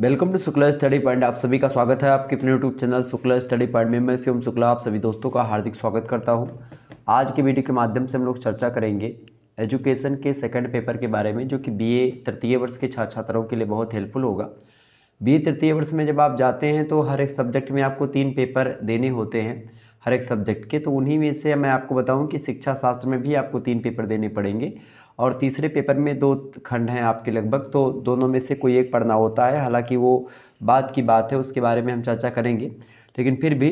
welcome to Shukla study point आप सभी का स्वागत है आपके अपने YouTube channel Shukla study point में मैं शिवम शुक्ला आप सभी दोस्तों का हार्दिक स्वागत करता हूं आज के वीडियो के माध्यम से हम लोग चर्चा करेंगे एजुकेशन के सेकंड पेपर के बारे में जो कि बीए तृतीय वर्ष के छात्र छात्राओं के लिए बहुत हेल्पफुल होगा बी तृतीय वर्ष में जब आप जाते हैं तो हर एक सब्जेक्ट में आपको तीन पेपर देने होते हैं हर एक सब्जेक्ट के तो उन्हीं में से मैं आपको बताऊँ कि शिक्षा शास्त्र में भी आपको तीन पेपर देने पड़ेंगे और तीसरे पेपर में दो खंड हैं आपके लगभग तो दोनों में से कोई एक पढ़ना होता है हालांकि वो बात की बात है उसके बारे में हम चर्चा करेंगे लेकिन फिर भी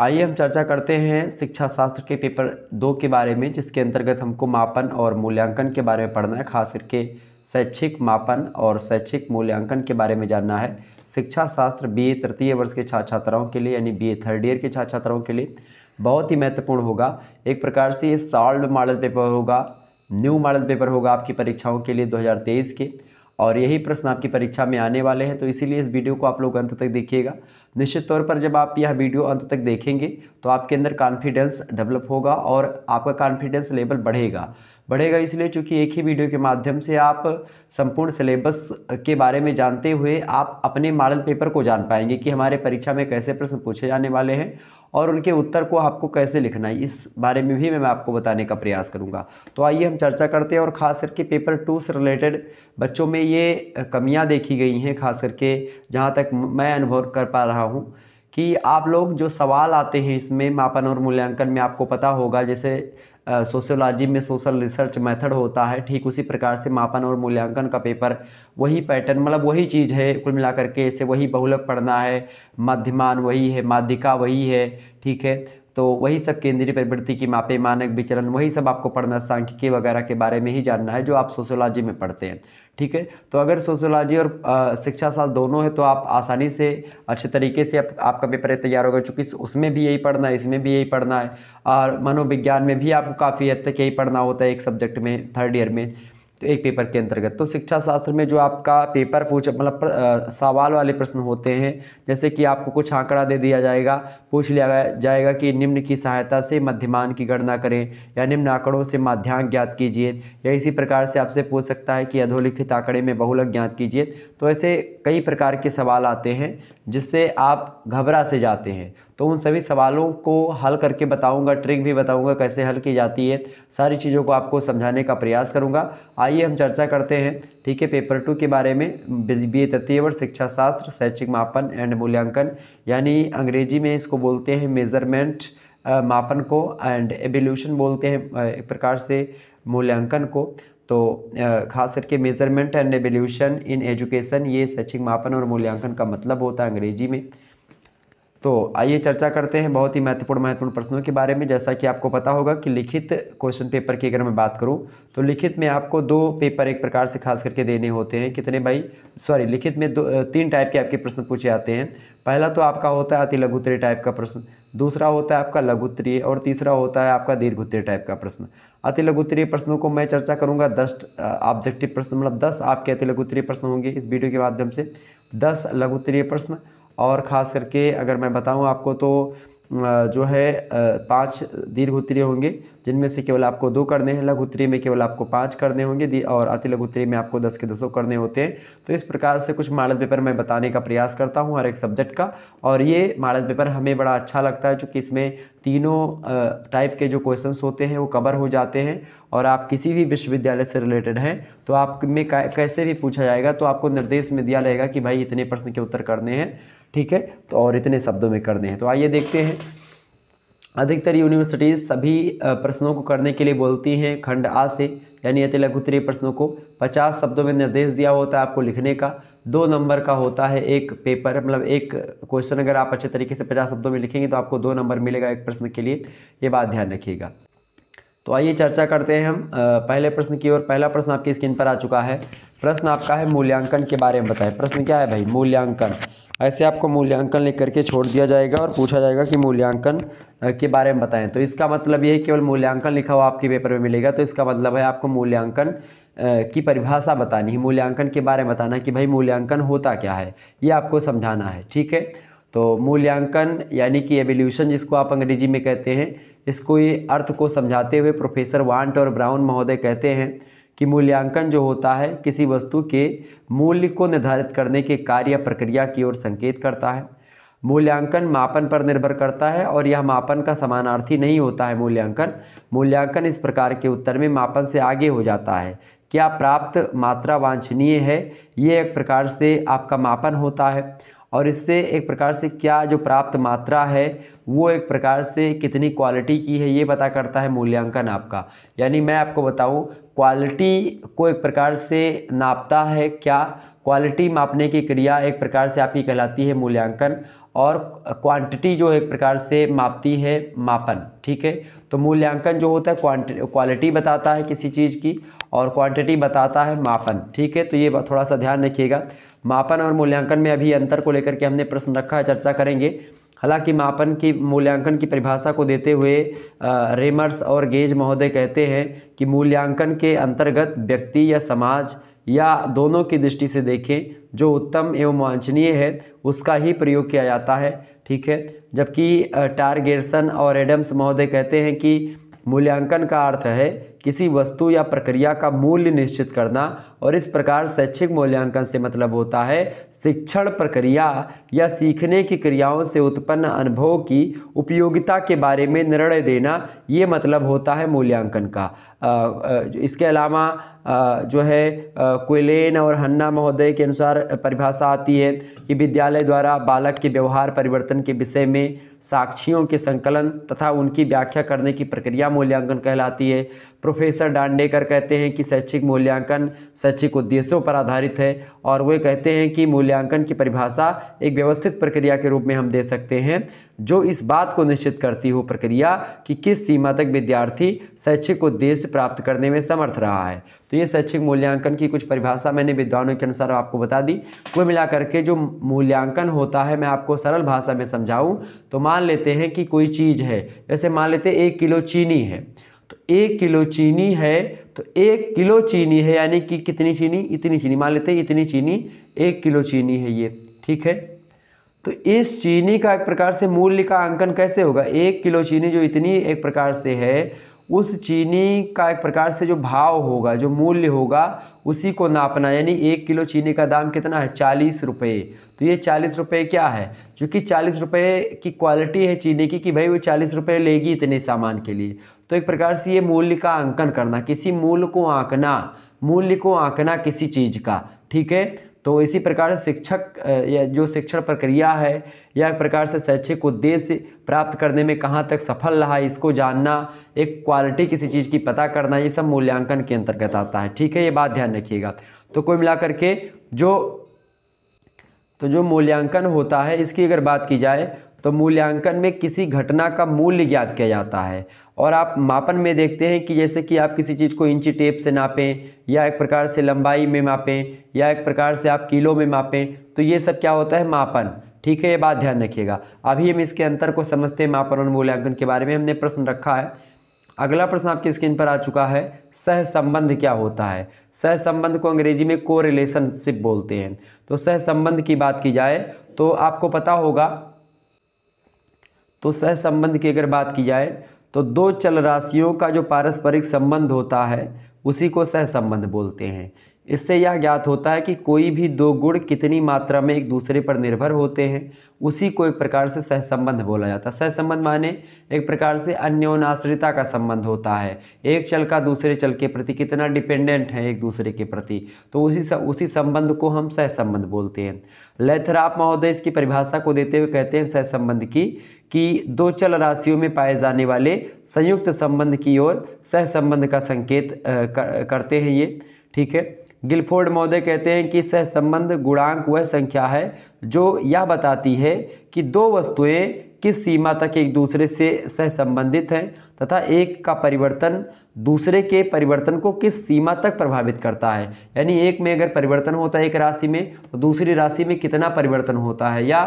आइए हम चर्चा करते हैं शिक्षा शास्त्र के पेपर दो के बारे में जिसके अंतर्गत हमको मापन और मूल्यांकन के बारे में पढ़ना है खास करके शैक्षिक मापन और शैक्षिक मूल्यांकन के बारे में जानना है शिक्षा शास्त्र बी तृतीय वर्ष के छात्र छात्राओं के लिए यानी बी थर्ड ईयर के छात्र छात्राओं के लिए बहुत ही महत्वपूर्ण होगा एक प्रकार से ये सॉल्व मॉडल पेपर होगा न्यू मॉडल पेपर होगा आपकी परीक्षाओं के लिए 2023 के और यही प्रश्न आपकी परीक्षा में आने वाले हैं तो इसीलिए इस वीडियो को आप लोग अंत तक देखिएगा निश्चित तौर पर जब आप यह वीडियो अंत तक देखेंगे तो आपके अंदर कॉन्फिडेंस डेवलप होगा और आपका कॉन्फिडेंस लेवल बढ़ेगा बढ़ेगा इसलिए चूँकि एक ही वीडियो के माध्यम से आप संपूर्ण सिलेबस के बारे में जानते हुए आप अपने मॉडल पेपर को जान पाएंगे कि हमारे परीक्षा में कैसे प्रश्न पूछे जाने वाले हैं और उनके उत्तर को आपको कैसे लिखना है इस बारे में भी मैं आपको बताने का प्रयास करूँगा तो आइए हम चर्चा करते हैं और ख़ास करके पेपर टू से रिलेटेड बच्चों में ये कमियाँ देखी गई हैं ख़ास करके जहाँ तक मैं अनुभव कर पा रहा हूँ कि आप लोग जो सवाल आते हैं इसमें मापन और मूल्यांकन में आपको पता होगा जैसे सोशियोलॉजी में सोशल रिसर्च मेथड होता है ठीक उसी प्रकार से मापन और मूल्यांकन का पेपर वही पैटर्न मतलब वही चीज़ है कुल मिलाकर के इसे वही बहुलक पढ़ना है मध्यमान वही है माध्यिका वही है ठीक है तो वही सब केंद्रीय प्रवृत्ति की मापे मानक विचरण वही सब आपको पढ़ना सांख्यिकी वगैरह के बारे में ही जानना है जो आप सोशोलॉजी में पढ़ते हैं ठीक है तो अगर सोशोलॉजी और शिक्षा साल दोनों है तो आप आसानी से अच्छे तरीके से आप, आपका पेपर तैयार होगा चूँकि उसमें भी यही पढ़ना है इसमें भी यही पढ़ना है और मनोविज्ञान में भी आपको काफ़ी हद तक यही पढ़ना होता है एक सब्जेक्ट में थर्ड ईयर में तो एक पेपर के अंतर्गत तो शिक्षा शास्त्र में जो आपका पेपर पूछ मतलब सवाल वाले प्रश्न होते हैं जैसे कि आपको कुछ आंकड़ा दे दिया जाएगा पूछ लिया जाएगा कि निम्न की सहायता से मध्यमान की गणना करें या निम्न आंकड़ों से माध्यांक ज्ञात कीजिए या इसी प्रकार से आपसे पूछ सकता है कि अधोलिखित आंकड़े में बहुलक ज्ञात कीजिए तो ऐसे कई प्रकार के सवाल आते हैं जिससे आप घबरा से जाते हैं तो उन सभी सवालों को हल करके बताऊंगा ट्रिक भी बताऊंगा कैसे हल की जाती है सारी चीज़ों को आपको समझाने का प्रयास करूंगा आइए हम चर्चा करते हैं ठीक है पेपर टू के बारे में बी ए तृतीय वर्ष शिक्षा शास्त्र शैक्षिक मापन एंड मूल्यांकन यानी अंग्रेजी में इसको बोलते हैं मेजरमेंट मापन को एंड एवोल्यूशन बोलते हैं एक प्रकार से मूल्यांकन को तो खास करके measurement and evolution in education ये शैक्षिक मापन और मूल्यांकन का मतलब होता है अंग्रेजी में तो आइए चर्चा करते हैं बहुत ही महत्वपूर्ण महत्वपूर्ण प्रश्नों के बारे में जैसा कि आपको पता होगा कि लिखित क्वेश्चन पेपर की अगर मैं बात करूं तो लिखित में आपको दो पेपर एक प्रकार से खास करके देने होते हैं कितने भाई सॉरी लिखित में दो तीन टाइप के आपके प्रश्न पूछे आते हैं पहला तो आपका होता है अति लघुत्तरीय टाइप का प्रश्न दूसरा होता है आपका लघुत्तरीय और तीसरा होता है आपका दीर्घोत्तरीय टाइप का प्रश्न अति लघुत्तरीय प्रश्नों को मैं चर्चा करूँगा दस ऑब्जेक्टिव प्रश्न मतलब दस आपके अति लघुत्तरीय प्रश्न होंगे इस वीडियो के माध्यम से दस लघुत्तरीय प्रश्न और ख़ास करके अगर मैं बताऊँ आपको तो जो है पांच दीर्घ उत्तरीय होंगे जिनमें से केवल आपको दो करने हैं लघु उत्तरीय में केवल आपको पांच करने होंगे और अति लघु उत्तरीय में आपको दस के दसों करने होते हैं तो इस प्रकार से कुछ मॉडल पेपर मैं बताने का प्रयास करता हूँ हर एक सब्जेक्ट का और ये मॉडल पेपर हमें बड़ा अच्छा लगता है क्योंकि इसमें तीनों टाइप के जो क्वेश्चन होते हैं वो कवर हो जाते हैं और आप किसी भी विश्वविद्यालय से रिलेटेड हैं तो आप में कैसे भी पूछा जाएगा तो आपको निर्देश में दिया रहेगा कि भाई इतने प्रश्न के उत्तर करने हैं ठीक है तो और इतने शब्दों में करने हैं तो आइए देखते हैं अधिकतर यूनिवर्सिटीज़ सभी प्रश्नों को करने के लिए बोलती हैं खंड आ से यानी अति उत्तरीय प्रश्नों को 50 शब्दों में निर्देश दिया होता है आपको लिखने का दो नंबर का होता है एक पेपर मतलब एक क्वेश्चन अगर आप अच्छे तरीके से 50 शब्दों में लिखेंगे तो आपको दो नंबर मिलेगा एक प्रश्न के लिए ये बात ध्यान रखिएगा तो आइए चर्चा करते हैं हम पहले प्रश्न की ओर पहला प्रश्न आपकी स्क्रीन पर आ चुका है प्रश्न आपका है मूल्यांकन के बारे में बताएं प्रश्न क्या है भाई मूल्यांकन ऐसे आपको मूल्यांकन लिख करके छोड़ दिया जाएगा और पूछा जाएगा कि मूल्यांकन के बारे में बताएं तो इसका मतलब ये है केवल मूल्यांकन लिखा हुआ आपके पेपर में मिलेगा तो इसका मतलब है आपको मूल्यांकन की परिभाषा बतानी है मूल्यांकन के बारे में बताना कि भाई मूल्यांकन होता क्या है ये आपको समझाना है ठीक है तो मूल्यांकन यानी कि एवोल्यूशन जिसको आप अंग्रेजी में कहते हैं इसको ये अर्थ को समझाते हुए प्रोफेसर वांट और ब्राउन महोदय कहते हैं कि मूल्यांकन जो होता है किसी वस्तु के मूल्य को निर्धारित करने के कार्य प्रक्रिया की ओर संकेत करता है मूल्यांकन मापन पर निर्भर करता है और यह मापन का समानार्थी नहीं होता है मूल्यांकन मूल्यांकन इस प्रकार के उत्तर में मापन से आगे हो जाता है क्या प्राप्त मात्रा वांछनीय है ये एक प्रकार से आपका मापन होता है और इससे एक प्रकार से क्या जो प्राप्त मात्रा है वो एक प्रकार से कितनी क्वालिटी की है ये पता करता है मूल्यांकन आपका यानी मैं आपको बताऊं क्वालिटी को एक प्रकार से नापता है क्या क्वालिटी मापने की क्रिया एक प्रकार से आपकी कहलाती है मूल्यांकन और क्वांटिटी जो एक प्रकार से मापती है मापन ठीक है तो मूल्यांकन जो होता है क्वांटिटी क्वालिटी बताता है किसी चीज़ की और क्वांटिटी बताता है मापन ठीक है तो ये थोड़ा सा ध्यान रखिएगा मापन और मूल्यांकन में अभी अंतर को लेकर के हमने प्रश्न रखा है चर्चा करेंगे हालांकि मापन की मूल्यांकन की परिभाषा को देते हुए रेमर्स और गेज महोदय कहते हैं कि मूल्यांकन के अंतर्गत व्यक्ति या समाज या दोनों की दृष्टि से देखें जो उत्तम एवं वांछनीय है उसका ही प्रयोग किया जाता है ठीक है जबकि टारगेरसन और एडम्स महोदय कहते हैं कि मूल्यांकन का अर्थ है किसी वस्तु या प्रक्रिया का मूल्य निश्चित करना और इस प्रकार शैक्षिक मूल्यांकन से मतलब होता है शिक्षण प्रक्रिया या सीखने की क्रियाओं से उत्पन्न अनुभव की उपयोगिता के बारे में निर्णय देना ये मतलब होता है मूल्यांकन का इसके अलावा जो है कोलेन और हन्ना महोदय के अनुसार परिभाषा आती है कि विद्यालय द्वारा बालक के व्यवहार परिवर्तन के विषय में साक्षियों के संकलन तथा उनकी व्याख्या करने की प्रक्रिया मूल्यांकन कहलाती है प्रोफेसर डांडेकर कहते हैं कि शैक्षिक मूल्यांकन शैक्षिक उद्देश्यों पर आधारित है और वे कहते हैं कि मूल्यांकन की परिभाषा एक व्यवस्थित प्रक्रिया के रूप में हम दे सकते हैं जो इस बात को निश्चित करती हो प्रक्रिया कि किस सीमा तक विद्यार्थी शैक्षिक उद्देश्य प्राप्त करने में समर्थ रहा है तो ये शैक्षिक मूल्यांकन की कुछ परिभाषा मैंने विद्वानों के अनुसार आपको बता दी कुल मिलाकर के जो मूल्यांकन होता है मैं आपको सरल भाषा में समझाऊँ तो मान लेते हैं कि कोई चीज़ है जैसे मान लेते हैं एक किलो चीनी है तो एक किलो चीनी है तो एक किलो चीनी है यानी कि कितनी चीनी इतनी चीनी मान लेते हैं इतनी चीनी एक किलो चीनी है ये ठीक है तो इस चीनी का एक प्रकार से मूल्य का अंकन कैसे होगा एक किलो चीनी जो इतनी एक प्रकार से है उस चीनी का एक प्रकार से जो भाव होगा जो मूल्य होगा उसी को नापना यानी एक किलो चीनी का दाम कितना है चालीस रुपये तो ये चालीस रुपये क्या है क्योंकि चालीस रुपये की क्वालिटी है चीनी की कि भाई वो चालीस रुपये लेगी इतने सामान के लिए तो एक प्रकार से ये मूल्य का अंकन करना किसी मूल्य को आंकना मूल्य को आंकना किसी चीज़ का ठीक है तो इसी प्रकार शिक्षक या जो शिक्षण प्रक्रिया है या प्रकार से शैक्षिक उद्देश्य प्राप्त करने में कहाँ तक सफल रहा इसको जानना एक क्वालिटी किसी चीज़ की पता करना ये सब मूल्यांकन के अंतर्गत आता है ठीक है ये बात ध्यान रखिएगा तो कोई मिला के जो तो जो मूल्यांकन होता है इसकी अगर बात की जाए तो मूल्यांकन में किसी घटना का मूल्य ज्ञात किया जाता है और आप मापन में देखते हैं कि जैसे कि आप किसी चीज़ को इंची टेप से नापें या एक प्रकार से लंबाई में मापें या एक प्रकार से आप किलो में मापें तो ये सब क्या होता है मापन ठीक है ये बात ध्यान रखिएगा अभी हम इसके अंतर को समझते हैं मापन और मूल्यांकन के बारे में हमने प्रश्न रखा है अगला प्रश्न आपकी स्क्रीन पर आ चुका है सहसंबंध क्या होता है सहसंबंध को अंग्रेजी में को बोलते हैं तो सहसंबंध की बात की जाए तो आपको पता होगा तो सहसंबंध की अगर बात की जाए तो दो चल राशियों का जो पारस्परिक संबंध होता है उसी को सहसंबंध बोलते हैं इससे यह ज्ञात होता है कि कोई भी दो गुण कितनी मात्रा में एक दूसरे पर निर्भर होते हैं उसी को एक प्रकार से सहसंबंध बोला जाता है सहसंबंध माने एक प्रकार से अन्योनाश्रिता का संबंध होता है एक चल का दूसरे चल के प्रति कितना डिपेंडेंट है एक दूसरे के प्रति तो उसी उसी संबंध को हम सहसंबंध बोलते हैं लैथराप महोदय इसकी परिभाषा को देते हुए कहते हैं सहसंबंध की कि दो चल राशियों में पाए जाने वाले संयुक्त संबंध की ओर सहसंबंध का संकेत करते हैं ये ठीक है गिलफोर्ड महोदय कहते हैं कि सहसंबंध गुणांक वह संख्या है जो यह बताती है कि दो वस्तुएं किस सीमा तक एक दूसरे से सहसंबंधित हैं तथा एक का परिवर्तन दूसरे के परिवर्तन को किस सीमा तक प्रभावित करता है यानी एक में अगर परिवर्तन होता है एक राशि में तो दूसरी राशि में कितना परिवर्तन होता है या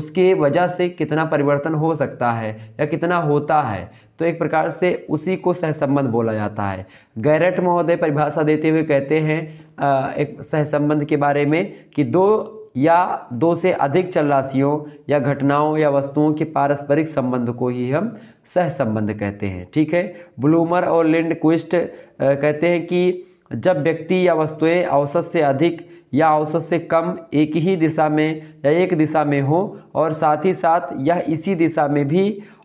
उसके वजह से कितना परिवर्तन हो सकता है या कितना होता है तो एक प्रकार से उसी को सहसंबंध बोला जाता है गैरट महोदय परिभाषा देते हुए कहते हैं एक सहसंबंध के बारे में कि दो या दो से अधिक चल राशियों या घटनाओं या वस्तुओं के पारस्परिक संबंध को ही हम सहसंबंध कहते हैं ठीक है ब्लूमर और लिंड क्विस्ट कहते हैं कि जब व्यक्ति या वस्तुएं औसत से अधिक या औसत से कम एक ही दिशा में या एक दिशा में हो और साथ ही साथ यह इसी दिशा में भी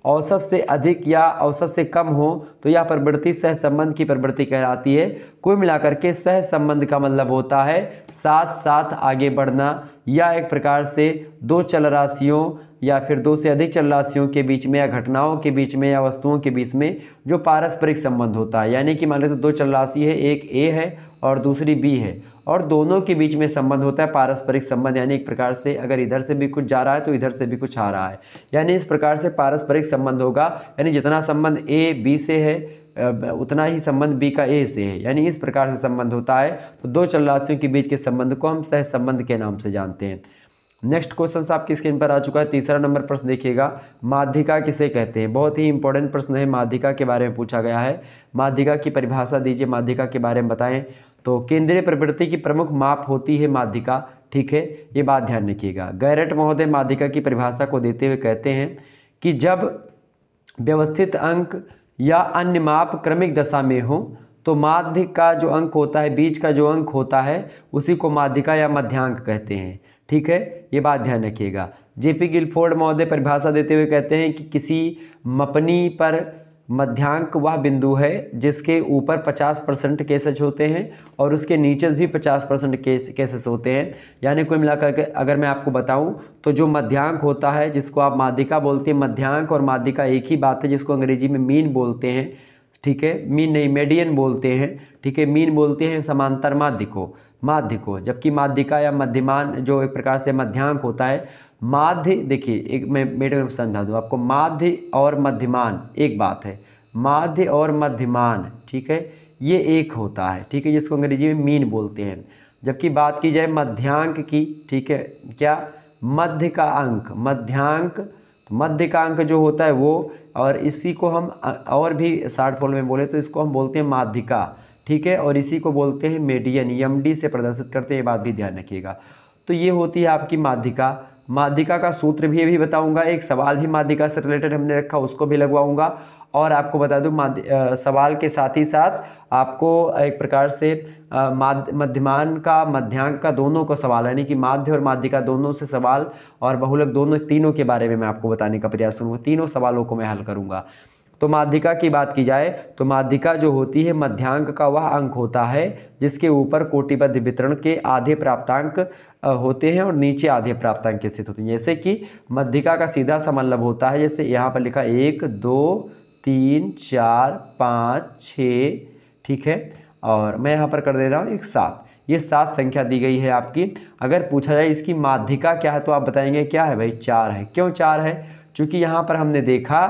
औसत से अधिक या औसत से कम हो तो यह प्रवृत्ति सहसंबंध की प्रवृत्ति कहलाती है कुल मिलाकर के सहसंबंध का मतलब होता है साथ साथ आगे बढ़ना या एक प्रकार से दो चल राशियों या फिर दो से अधिक चल राशियों के बीच में या घटनाओं के बीच में या वस्तुओं के बीच में जो पारस्परिक संबंध होता है यानी कि मान लेते तो दो चल राशि है एक ए है और दूसरी बी है और दोनों के बीच में संबंध होता है पारस्परिक संबंध यानी एक प्रकार से अगर इधर से भी कुछ जा रहा है तो इधर से भी कुछ आ रहा है यानी इस प्रकार से पारस्परिक संबंध होगा यानी जितना संबंध ए बी से है उतना ही संबंध बी का ए से है यानी इस प्रकार से संबंध होता है तो दो चल राशियों के बीच के संबंध को हम सह संबंध के नाम से जानते हैं नेक्स्ट क्वेश्चन आपकी स्क्रीन पर आ चुका है तीसरा नंबर प्रश्न देखिएगा माध्यिका किसे कहते हैं बहुत ही इंपॉर्टेंट प्रश्न है माध्यिका के बारे में पूछा गया है माध्यिका की परिभाषा दीजिए माध्यिका के बारे में बताएं तो केंद्रीय प्रवृत्ति की प्रमुख माप होती है माध्यिका ठीक है ये बात ध्यान रखिएगा गैरट महोदय माध्यिका की परिभाषा को देते हुए कहते हैं कि जब व्यवस्थित अंक या अन्य माप क्रमिक दशा में हो तो माध्य का जो अंक होता है बीच का जो अंक होता है उसी को माध्यिका या मध्यांक कहते हैं ठीक है ये बात ध्यान रखिएगा जेपी गिलफोर्ड महोदय परिभाषा देते हुए कहते हैं कि किसी मपनी पर मध्यांक वह बिंदु है जिसके ऊपर 50 परसेंट केसेज होते हैं और उसके नीचे भी 50 परसेंट केस केसेस होते हैं यानी कुल मिलाकर के अगर मैं आपको बताऊं तो जो मध्यांक होता है जिसको आप माध्यिका बोलते हैं मध्यांक और माध्यिका एक ही बात है जिसको अंग्रेजी में मीन बोलते हैं ठीक है मीन नहीं मेडियन बोलते हैं ठीक है मीन बोलते हैं समांतर माध्य को माध्य को जबकि माध्यिका या मध्यमान जो एक प्रकार से मध्यांक होता है माध्य देखिए एक मैं मेरे में समझा दूँ आपको माध्य और मध्यमान एक बात है माध्य और मध्यमान ठीक है ये एक होता है ठीक है जिसको अंग्रेजी में मीन बोलते हैं जबकि बात की जाए मध्यांक की ठीक है क्या मध्य का अंक मध्यांक तो मध्य का अंक जो होता है वो और इसी को हम और भी शार्ट फॉर्म में बोले तो इसको हम बोलते हैं माध्यिका ठीक है और इसी को बोलते हैं मेडियन एम से प्रदर्शित करते हैं ये बात भी ध्यान रखिएगा तो ये होती है आपकी माध्यिका माध्यिका का सूत्र भी अभी बताऊंगा एक सवाल भी माध्यिका से रिलेटेड हमने रखा उसको भी लगवाऊंगा और आपको बता दूं सवाल के साथ ही साथ आपको एक प्रकार से माध्य मध्यमान का मध्यांक का दोनों का सवाल यानी कि माध्य और माध्यिका दोनों से सवाल और बहुलक दोनों तीनों के बारे में मैं आपको बताने का प्रयास करूँगा तीनों सवालों को मैं हल करूँगा तो माध्यिका की बात की जाए तो माध्यिका जो होती है मध्यांक का वह अंक होता है जिसके ऊपर कोटिबद्ध वितरण के आधे प्राप्तांक होते हैं और नीचे आधे प्राप्तांक स्थित होते हैं जैसे कि मध्यिका का सीधा समलभ होता है जैसे यहाँ पर लिखा एक दो तीन चार पाँच छ ठीक है और मैं यहाँ पर कर दे रहा हूँ एक सात ये सात संख्या दी गई है आपकी अगर पूछा जाए इसकी माध्यिका क्या है तो आप बताएंगे क्या है भाई चार है क्यों चार है क्योंकि यहाँ पर हमने देखा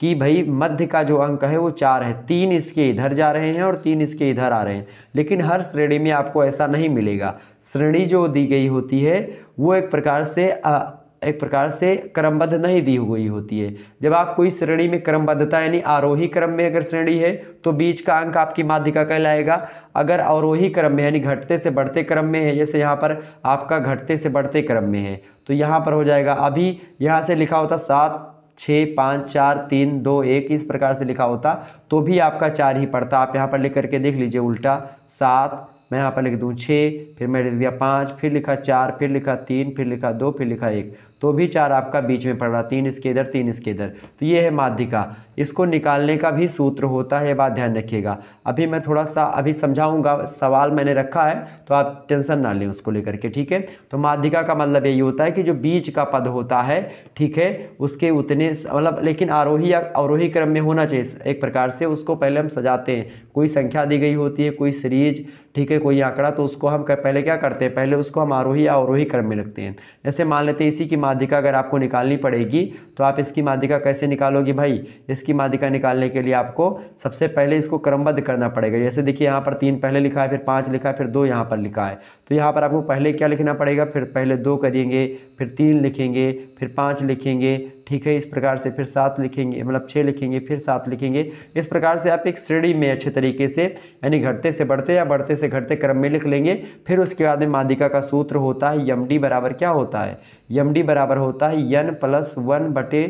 कि भाई मध्य का जो अंक है वो चार है तीन इसके इधर जा रहे हैं और तीन इसके इधर आ रहे हैं लेकिन हर श्रेणी में आपको ऐसा नहीं मिलेगा श्रेणी जो दी गई होती है वो एक प्रकार से आ, एक प्रकार से क्रमबद्ध नहीं दी हुई होती है जब आप कोई श्रेणी में क्रमबद्धता यानी आरोही क्रम में अगर श्रेणी है तो बीच का अंक आपकी माध्यिका कहलाएगा अगर अवरोही क्रम में यानी घटते से बढ़ते क्रम में है जैसे यहाँ पर आपका घटते से बढ़ते क्रम में है तो यहाँ पर हो जाएगा अभी यहाँ से लिखा होता सात छः पाँच चार तीन दो एक इस प्रकार से लिखा होता तो भी आपका चार ही पड़ता आप यहाँ पर लिख करके देख लीजिए उल्टा सात मैं यहाँ पर लिख दूँ छः फिर मैं लिख दिया पाँच फिर लिखा चार फिर लिखा तीन फिर लिखा दो फिर लिखा एक तो भी चार आपका बीच में पड़ रहा तीन इसके इधर तीन इसके इधर तो ये है माध्यिका इसको निकालने का भी सूत्र होता है बात ध्यान रखिएगा अभी मैं थोड़ा सा अभी समझाऊंगा सवाल मैंने रखा है तो आप टेंशन ना लें उसको लेकर के ठीक है तो माध्यिका का मतलब यही होता है कि जो बीच का पद होता है ठीक है उसके उतने मतलब लेकिन आरोही या अवरोही क्रम में होना चाहिए एक प्रकार से उसको पहले हम सजाते हैं कोई संख्या दी गई होती है कोई सीरीज ठीक है कोई आंकड़ा तो उसको हम पहले क्या करते हैं पहले उसको हम आरोही या अवरोही क्रम में रखते हैं जैसे मान लेते हैं इसी की माध्यिका अगर आपको निकालनी पड़ेगी तो आप इसकी माध्यिका कैसे निकालोगे भाई इसकी माध्यिका निकालने के लिए आपको सबसे पहले इसको क्रमबद्ध करना पड़ेगा जैसे देखिए यहाँ पर तीन पहले लिखा है फिर पाँच लिखा है फिर दो यहाँ पर लिखा है तो यहाँ पर आपको पहले क्या लिखना पड़ेगा फिर पहले दो करेंगे फिर तीन लिखेंगे फिर पाँच लिखेंगे ठीक है इस प्रकार से फिर सात लिखेंगे मतलब छः लिखेंगे फिर सात लिखेंगे इस प्रकार से आप एक श्रेणी में अच्छे तरीके से यानी घटते से बढ़ते या बढ़ते से घटते क्रम में लिख लेंगे फिर उसके बाद में माधिका का सूत्र होता है यम डी बराबर क्या होता है यम डी बराबर होता है यन प्लस वन बटे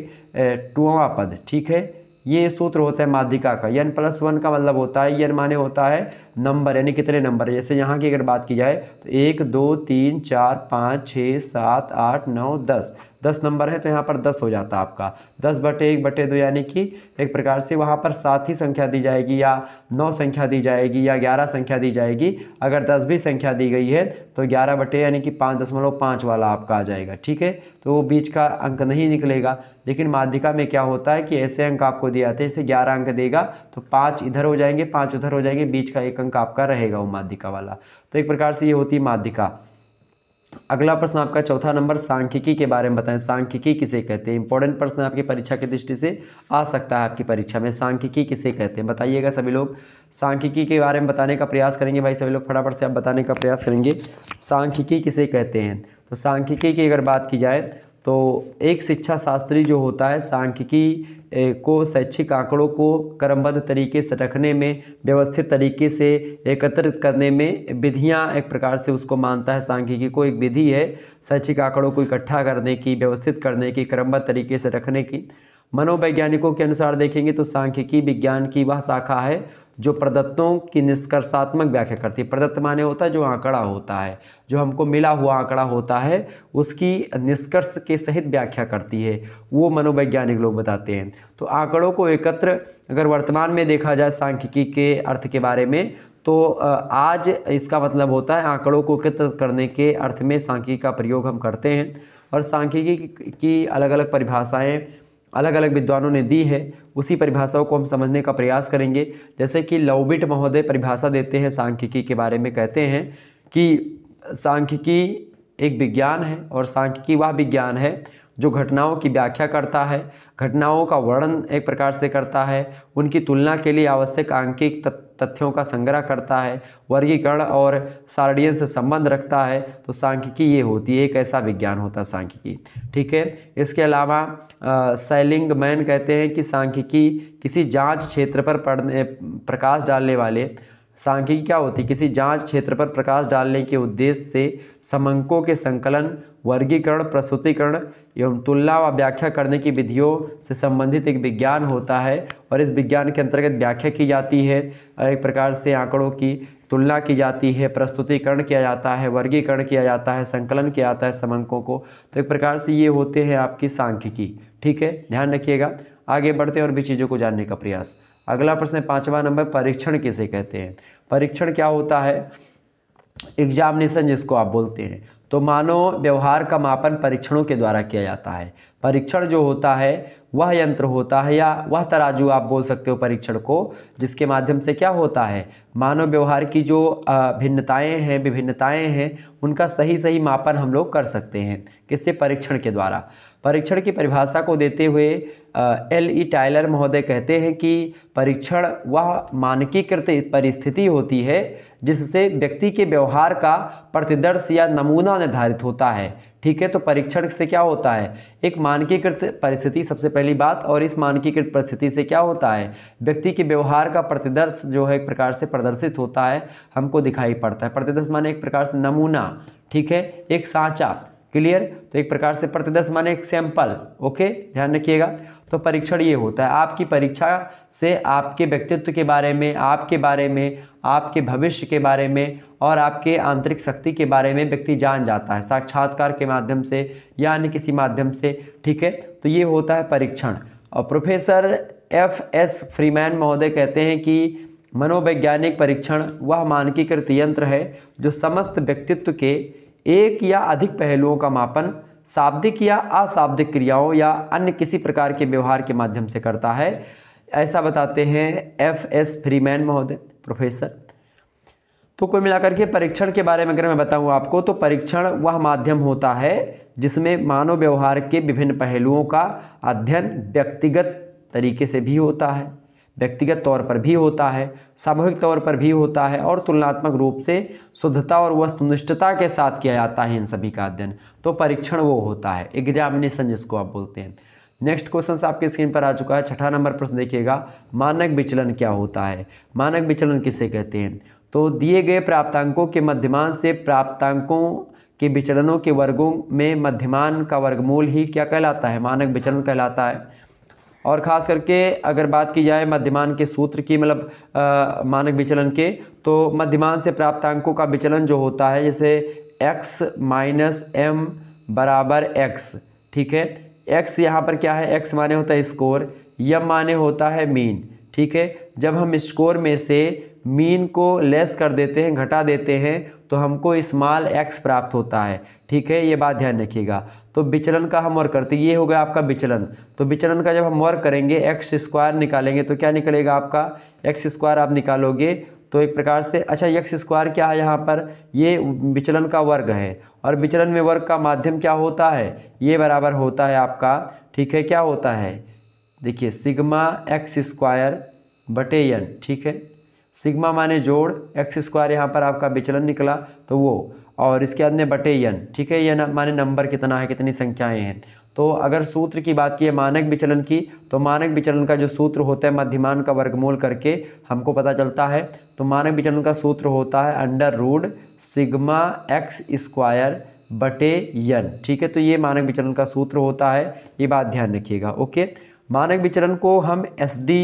टूवा पद ठीक है ये सूत्र होता है माध्यिका का यन प्लस वन का मतलब होता है यन माने होता है नंबर यानी कितने नंबर जैसे यहाँ की अगर बात की जाए तो एक दो तीन चार पाँच छः सात आठ नौ दस दस नंबर है तो यहाँ पर दस हो जाता है आपका दस बटे एक बटे दो यानी कि एक प्रकार से वहाँ पर सात ही संख्या दी जाएगी या नौ संख्या दी जाएगी या ग्यारह संख्या दी जाएगी अगर दस भी संख्या दी गई है तो ग्यारह बटे यानी कि पाँच दशमलव पाँच वाला आपका आ जाएगा ठीक है तो वो बीच का अंक नहीं निकलेगा लेकिन माध्यिका में क्या होता है कि ऐसे अंक आपको दिया जाते हैं जैसे ग्यारह अंक देगा तो पाँच इधर हो जाएंगे पाँच उधर हो जाएंगे बीच का एक अंक आपका रहेगा वो माध्यिका वाला तो एक प्रकार से ये होती है माध्यिका अगला प्रश्न आपका चौथा नंबर सांख्यिकी के बारे में बताएं सांख्यिकी किसे कहते हैं इंपॉर्टेंट प्रश्न आपकी परीक्षा की दृष्टि से आ सकता है आपकी परीक्षा में सांख्यिकी किसे कहते हैं बताइएगा सभी लोग सांख्यिकी के बारे में बताने का प्रयास करेंगे भाई सभी लोग फटाफट से आप बताने का प्रयास करेंगे सांख्यिकी किसे कहते हैं तो सांख्यिकी की अगर बात की जाए तो एक शिक्षा शास्त्री जो होता है सांख्यिकी को शैक्षिक आंकड़ों को क्रमबद्ध तरीके से रखने में व्यवस्थित तरीके से एकत्रित करने में विधियां एक प्रकार से उसको मानता है सांख्यिकी को एक विधि है शैक्षिक आंकड़ों को इकट्ठा करने की व्यवस्थित करने की क्रमबद्ध तरीके से रखने की मनोवैज्ञानिकों के अनुसार देखेंगे तो सांख्यिकी विज्ञान की वह शाखा है जो प्रदत्तों की निष्कर्षात्मक व्याख्या करती है प्रदत्त माने होता है जो आंकड़ा होता है जो हमको मिला हुआ आंकड़ा होता है उसकी निष्कर्ष के सहित व्याख्या करती है वो मनोवैज्ञानिक लोग बताते हैं तो आंकड़ों को एकत्र अगर वर्तमान में देखा जाए सांख्यिकी के अर्थ के बारे में तो आज इसका मतलब होता है आंकड़ों को एकत्र करने के अर्थ में सांख्यिकी का प्रयोग हम करते हैं और सांख्यिकी की अलग अलग परिभाषाएँ अलग अलग विद्वानों ने दी है उसी परिभाषाओं को हम समझने का प्रयास करेंगे जैसे कि लवबिट महोदय परिभाषा देते हैं सांख्यिकी के बारे में कहते हैं कि सांख्यिकी एक विज्ञान है और सांख्यिकी वह विज्ञान है जो घटनाओं की व्याख्या करता है घटनाओं का वर्णन एक प्रकार से करता है उनकी तुलना के लिए आवश्यक आंकिक तथ्यों का संग्रह करता है वर्गीकरण और सारणियन से संबंध रखता है तो सांख्यिकी ये होती है एक ऐसा विज्ञान होता है सांख्यिकी ठीक है इसके अलावा मैन कहते हैं कि सांख्यिकी किसी जांच क्षेत्र पर पढ़ने प्रकाश डालने वाले सांख्यिकी क्या होती है किसी जांच क्षेत्र पर प्रकाश डालने के उद्देश्य से समंकों के संकलन वर्गीकरण प्रस्तुतिकरण एवं तुलना व व्याख्या करने की विधियों से संबंधित एक विज्ञान होता है और इस विज्ञान के अंतर्गत व्याख्या की जाती है एक प्रकार से आंकड़ों की तुलना की जाती है प्रस्तुतिकरण किया जाता है वर्गीकरण किया जाता है संकलन किया जाता है समंकों को तो एक प्रकार से ये होते हैं आपकी सांख्यिकी ठीक है ध्यान रखिएगा आगे बढ़ते हैं और भी चीज़ों को जानने का प्रयास अगला प्रश्न पाँचवा नंबर परीक्षण किसे कहते हैं परीक्षण क्या होता है एग्जामिनेशन जिसको आप बोलते हैं तो मानव व्यवहार का मापन परीक्षणों के द्वारा किया जाता है परीक्षण जो होता है वह यंत्र होता है या वह तराजू आप बोल सकते हो परीक्षण को जिसके माध्यम से क्या होता है मानव व्यवहार की जो भिन्नताएं हैं विभिन्नताएं हैं उनका सही सही मापन हम लोग कर सकते हैं किससे परीक्षण के द्वारा परीक्षण की परिभाषा को देते हुए एल ई टाइलर महोदय कहते हैं कि परीक्षण वह मानकीकृत परिस्थिति होती है जिससे व्यक्ति के व्यवहार का प्रतिदर्श या नमूना निर्धारित होता है ठीक है तो परीक्षण से क्या होता है एक मानकीकृत परिस्थिति सबसे पहली बात और इस मानकीकृत परिस्थिति से क्या होता है व्यक्ति के व्यवहार का प्रतिदर्श जो है एक प्रकार से प्रदर्शित होता है हमको दिखाई पड़ता है प्रतिदर्श माने एक प्रकार से नमूना ठीक है एक सांचा क्लियर तो एक प्रकार से प्रतिदर्श माने एक सैंपल ओके ध्यान रखिएगा तो परीक्षण ये होता है आपकी परीक्षा से आपके व्यक्तित्व के बारे में आपके बारे में आपके भविष्य के बारे में और आपके आंतरिक शक्ति के बारे में व्यक्ति जान जाता है साक्षात्कार के माध्यम से या अन्य किसी माध्यम से ठीक है तो ये होता है परीक्षण और प्रोफेसर एफ एस फ्रीमैन महोदय कहते हैं कि मनोवैज्ञानिक परीक्षण वह मानकीकृत यंत्र है जो समस्त व्यक्तित्व के एक या अधिक पहलुओं का मापन शाब्दिक या अशाब्दिक क्रियाओं या अन्य किसी प्रकार के व्यवहार के माध्यम से करता है ऐसा बताते हैं एफ एस फ्रीमैन महोदय प्रोफेसर तो कुल मिलाकर के परीक्षण के बारे में अगर मैं बताऊं आपको तो परीक्षण वह माध्यम होता है जिसमें मानव व्यवहार के विभिन्न पहलुओं का अध्ययन व्यक्तिगत तरीके से भी होता है व्यक्तिगत तौर पर भी होता है सामूहिक तौर पर भी होता है और तुलनात्मक रूप से शुद्धता और वस्तुनिष्ठता के साथ किया जाता है इन सभी का अध्ययन तो परीक्षण वो होता है एग्जामिनेशन जिसको आप बोलते हैं नेक्स्ट क्वेश्चन आपके स्क्रीन पर आ चुका है छठा नंबर प्रश्न देखिएगा मानक विचलन क्या होता है मानक विचलन किसे कहते हैं तो दिए गए प्राप्तांकों के मध्यमान से प्राप्तांकों के विचलनों के वर्गों में मध्यमान का वर्गमूल ही क्या कहलाता है मानक विचलन कहलाता है और ख़ास करके अगर बात की जाए मध्यमान के सूत्र की मतलब मानक विचलन के तो मध्यमान से प्राप्तांकों का विचलन जो होता है जैसे x माइनस एम बराबर एक्स ठीक है एक्स यहाँ पर क्या है एक्स माने होता है स्कोर यम माने होता है मीन ठीक है जब हम स्कोर में से मीन को लेस कर देते हैं घटा देते हैं तो हमको स्मॉल एक्स प्राप्त होता है ठीक है ये बात ध्यान रखिएगा तो विचलन का हम वर्क करते ये हो गया आपका विचलन तो विचलन का जब हम वर्क करेंगे एक्स स्क्वायर निकालेंगे तो क्या निकलेगा आपका एक्स स्क्वायर आप निकालोगे तो एक प्रकार से अच्छा यक्स स्क्वायर क्या है यहाँ पर ये विचलन का वर्ग है और विचलन में वर्ग का माध्यम क्या होता है ये बराबर होता है आपका ठीक है क्या होता है देखिए सिग्मा एक्स स्क्वायर बटे ठीक है सिग्मा माने जोड़ एक्स स्क्वायर यहाँ पर आपका विचलन निकला तो वो और इसके बाद में बटे ठीक है ये माने नंबर कितना है कितनी संख्याएँ हैं तो अगर सूत्र की बात की है मानक विचलन की तो मानक विचलन का जो सूत्र होता है मध्यमान का वर्गमूल करके हमको पता चलता है तो मानक विचलन का सूत्र होता है under root sigma X square बटे यन ठीक है तो ये मानक विचलन का सूत्र होता है ये बात ध्यान रखिएगा ओके मानक विचलन को हम एस डी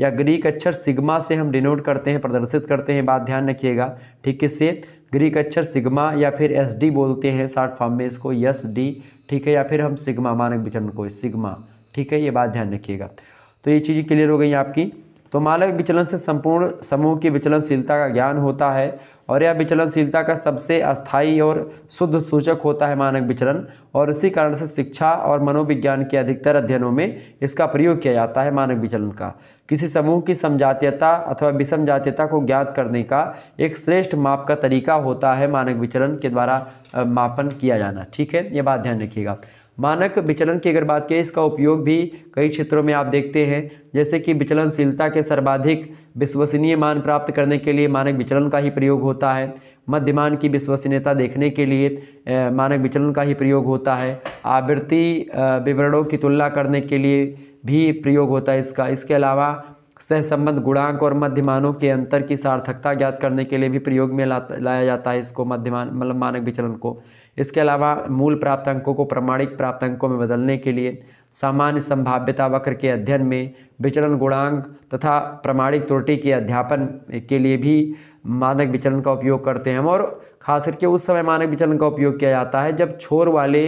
या ग्रीक अक्षर सिग्मा से हम डिनोट करते हैं प्रदर्शित करते हैं बात ध्यान रखिएगा ठीक है से ग्रीक अक्षर सिग्मा या फिर एस डी बोलते हैं शार्ट फॉर्म में इसको यस डी ठीक है या फिर हम सिग्मा मानक विचरण को सिग्मा ठीक है ये बात ध्यान रखिएगा तो ये चीज़ें क्लियर हो गई आपकी तो मानव विचलन से संपूर्ण समूह की विचलनशीलता का ज्ञान होता है और यह विचलनशीलता का सबसे अस्थायी और शुद्ध सूचक होता है मानव विचलन और इसी कारण से शिक्षा और मनोविज्ञान के अधिकतर अध्ययनों में इसका प्रयोग किया जाता है मानव विचलन का किसी समूह की समजातीयता अथवा विषम जातीयता को ज्ञात करने का एक श्रेष्ठ माप का तरीका होता है मानव विचलन के द्वारा मापन किया जाना ठीक है ये बात ध्यान रखिएगा मानक विचलन की अगर बात करें इसका उपयोग भी कई क्षेत्रों में आप देखते हैं जैसे कि विचलनशीलता के सर्वाधिक विश्वसनीय मान प्राप्त करने के लिए मानक विचलन का ही प्रयोग होता है मध्यमान की विश्वसनीयता देखने के लिए मानक विचलन का ही प्रयोग होता है आवृत्ति विवरणों की तुलना करने के लिए भी प्रयोग होता है इसका इसके अलावा सहसंबंध गुणांक और मध्यमानों के अंतर की सार्थकता ज्ञात करने के लिए भी प्रयोग में ला, लाया जाता है इसको मध्यमान मतलब मानक विचलन को इसके अलावा मूल प्राप्त अंकों को प्रमाणिक प्राप्त अंकों में बदलने के लिए सामान्य संभाव्यता वक्र के अध्ययन में विचलन गुणांक तथा प्रमाणिक त्रुटि के अध्यापन के लिए भी मानक विचलन का उपयोग करते हैं और खास करके उस समय मानक विचलन का उपयोग किया जाता है जब छोर वाले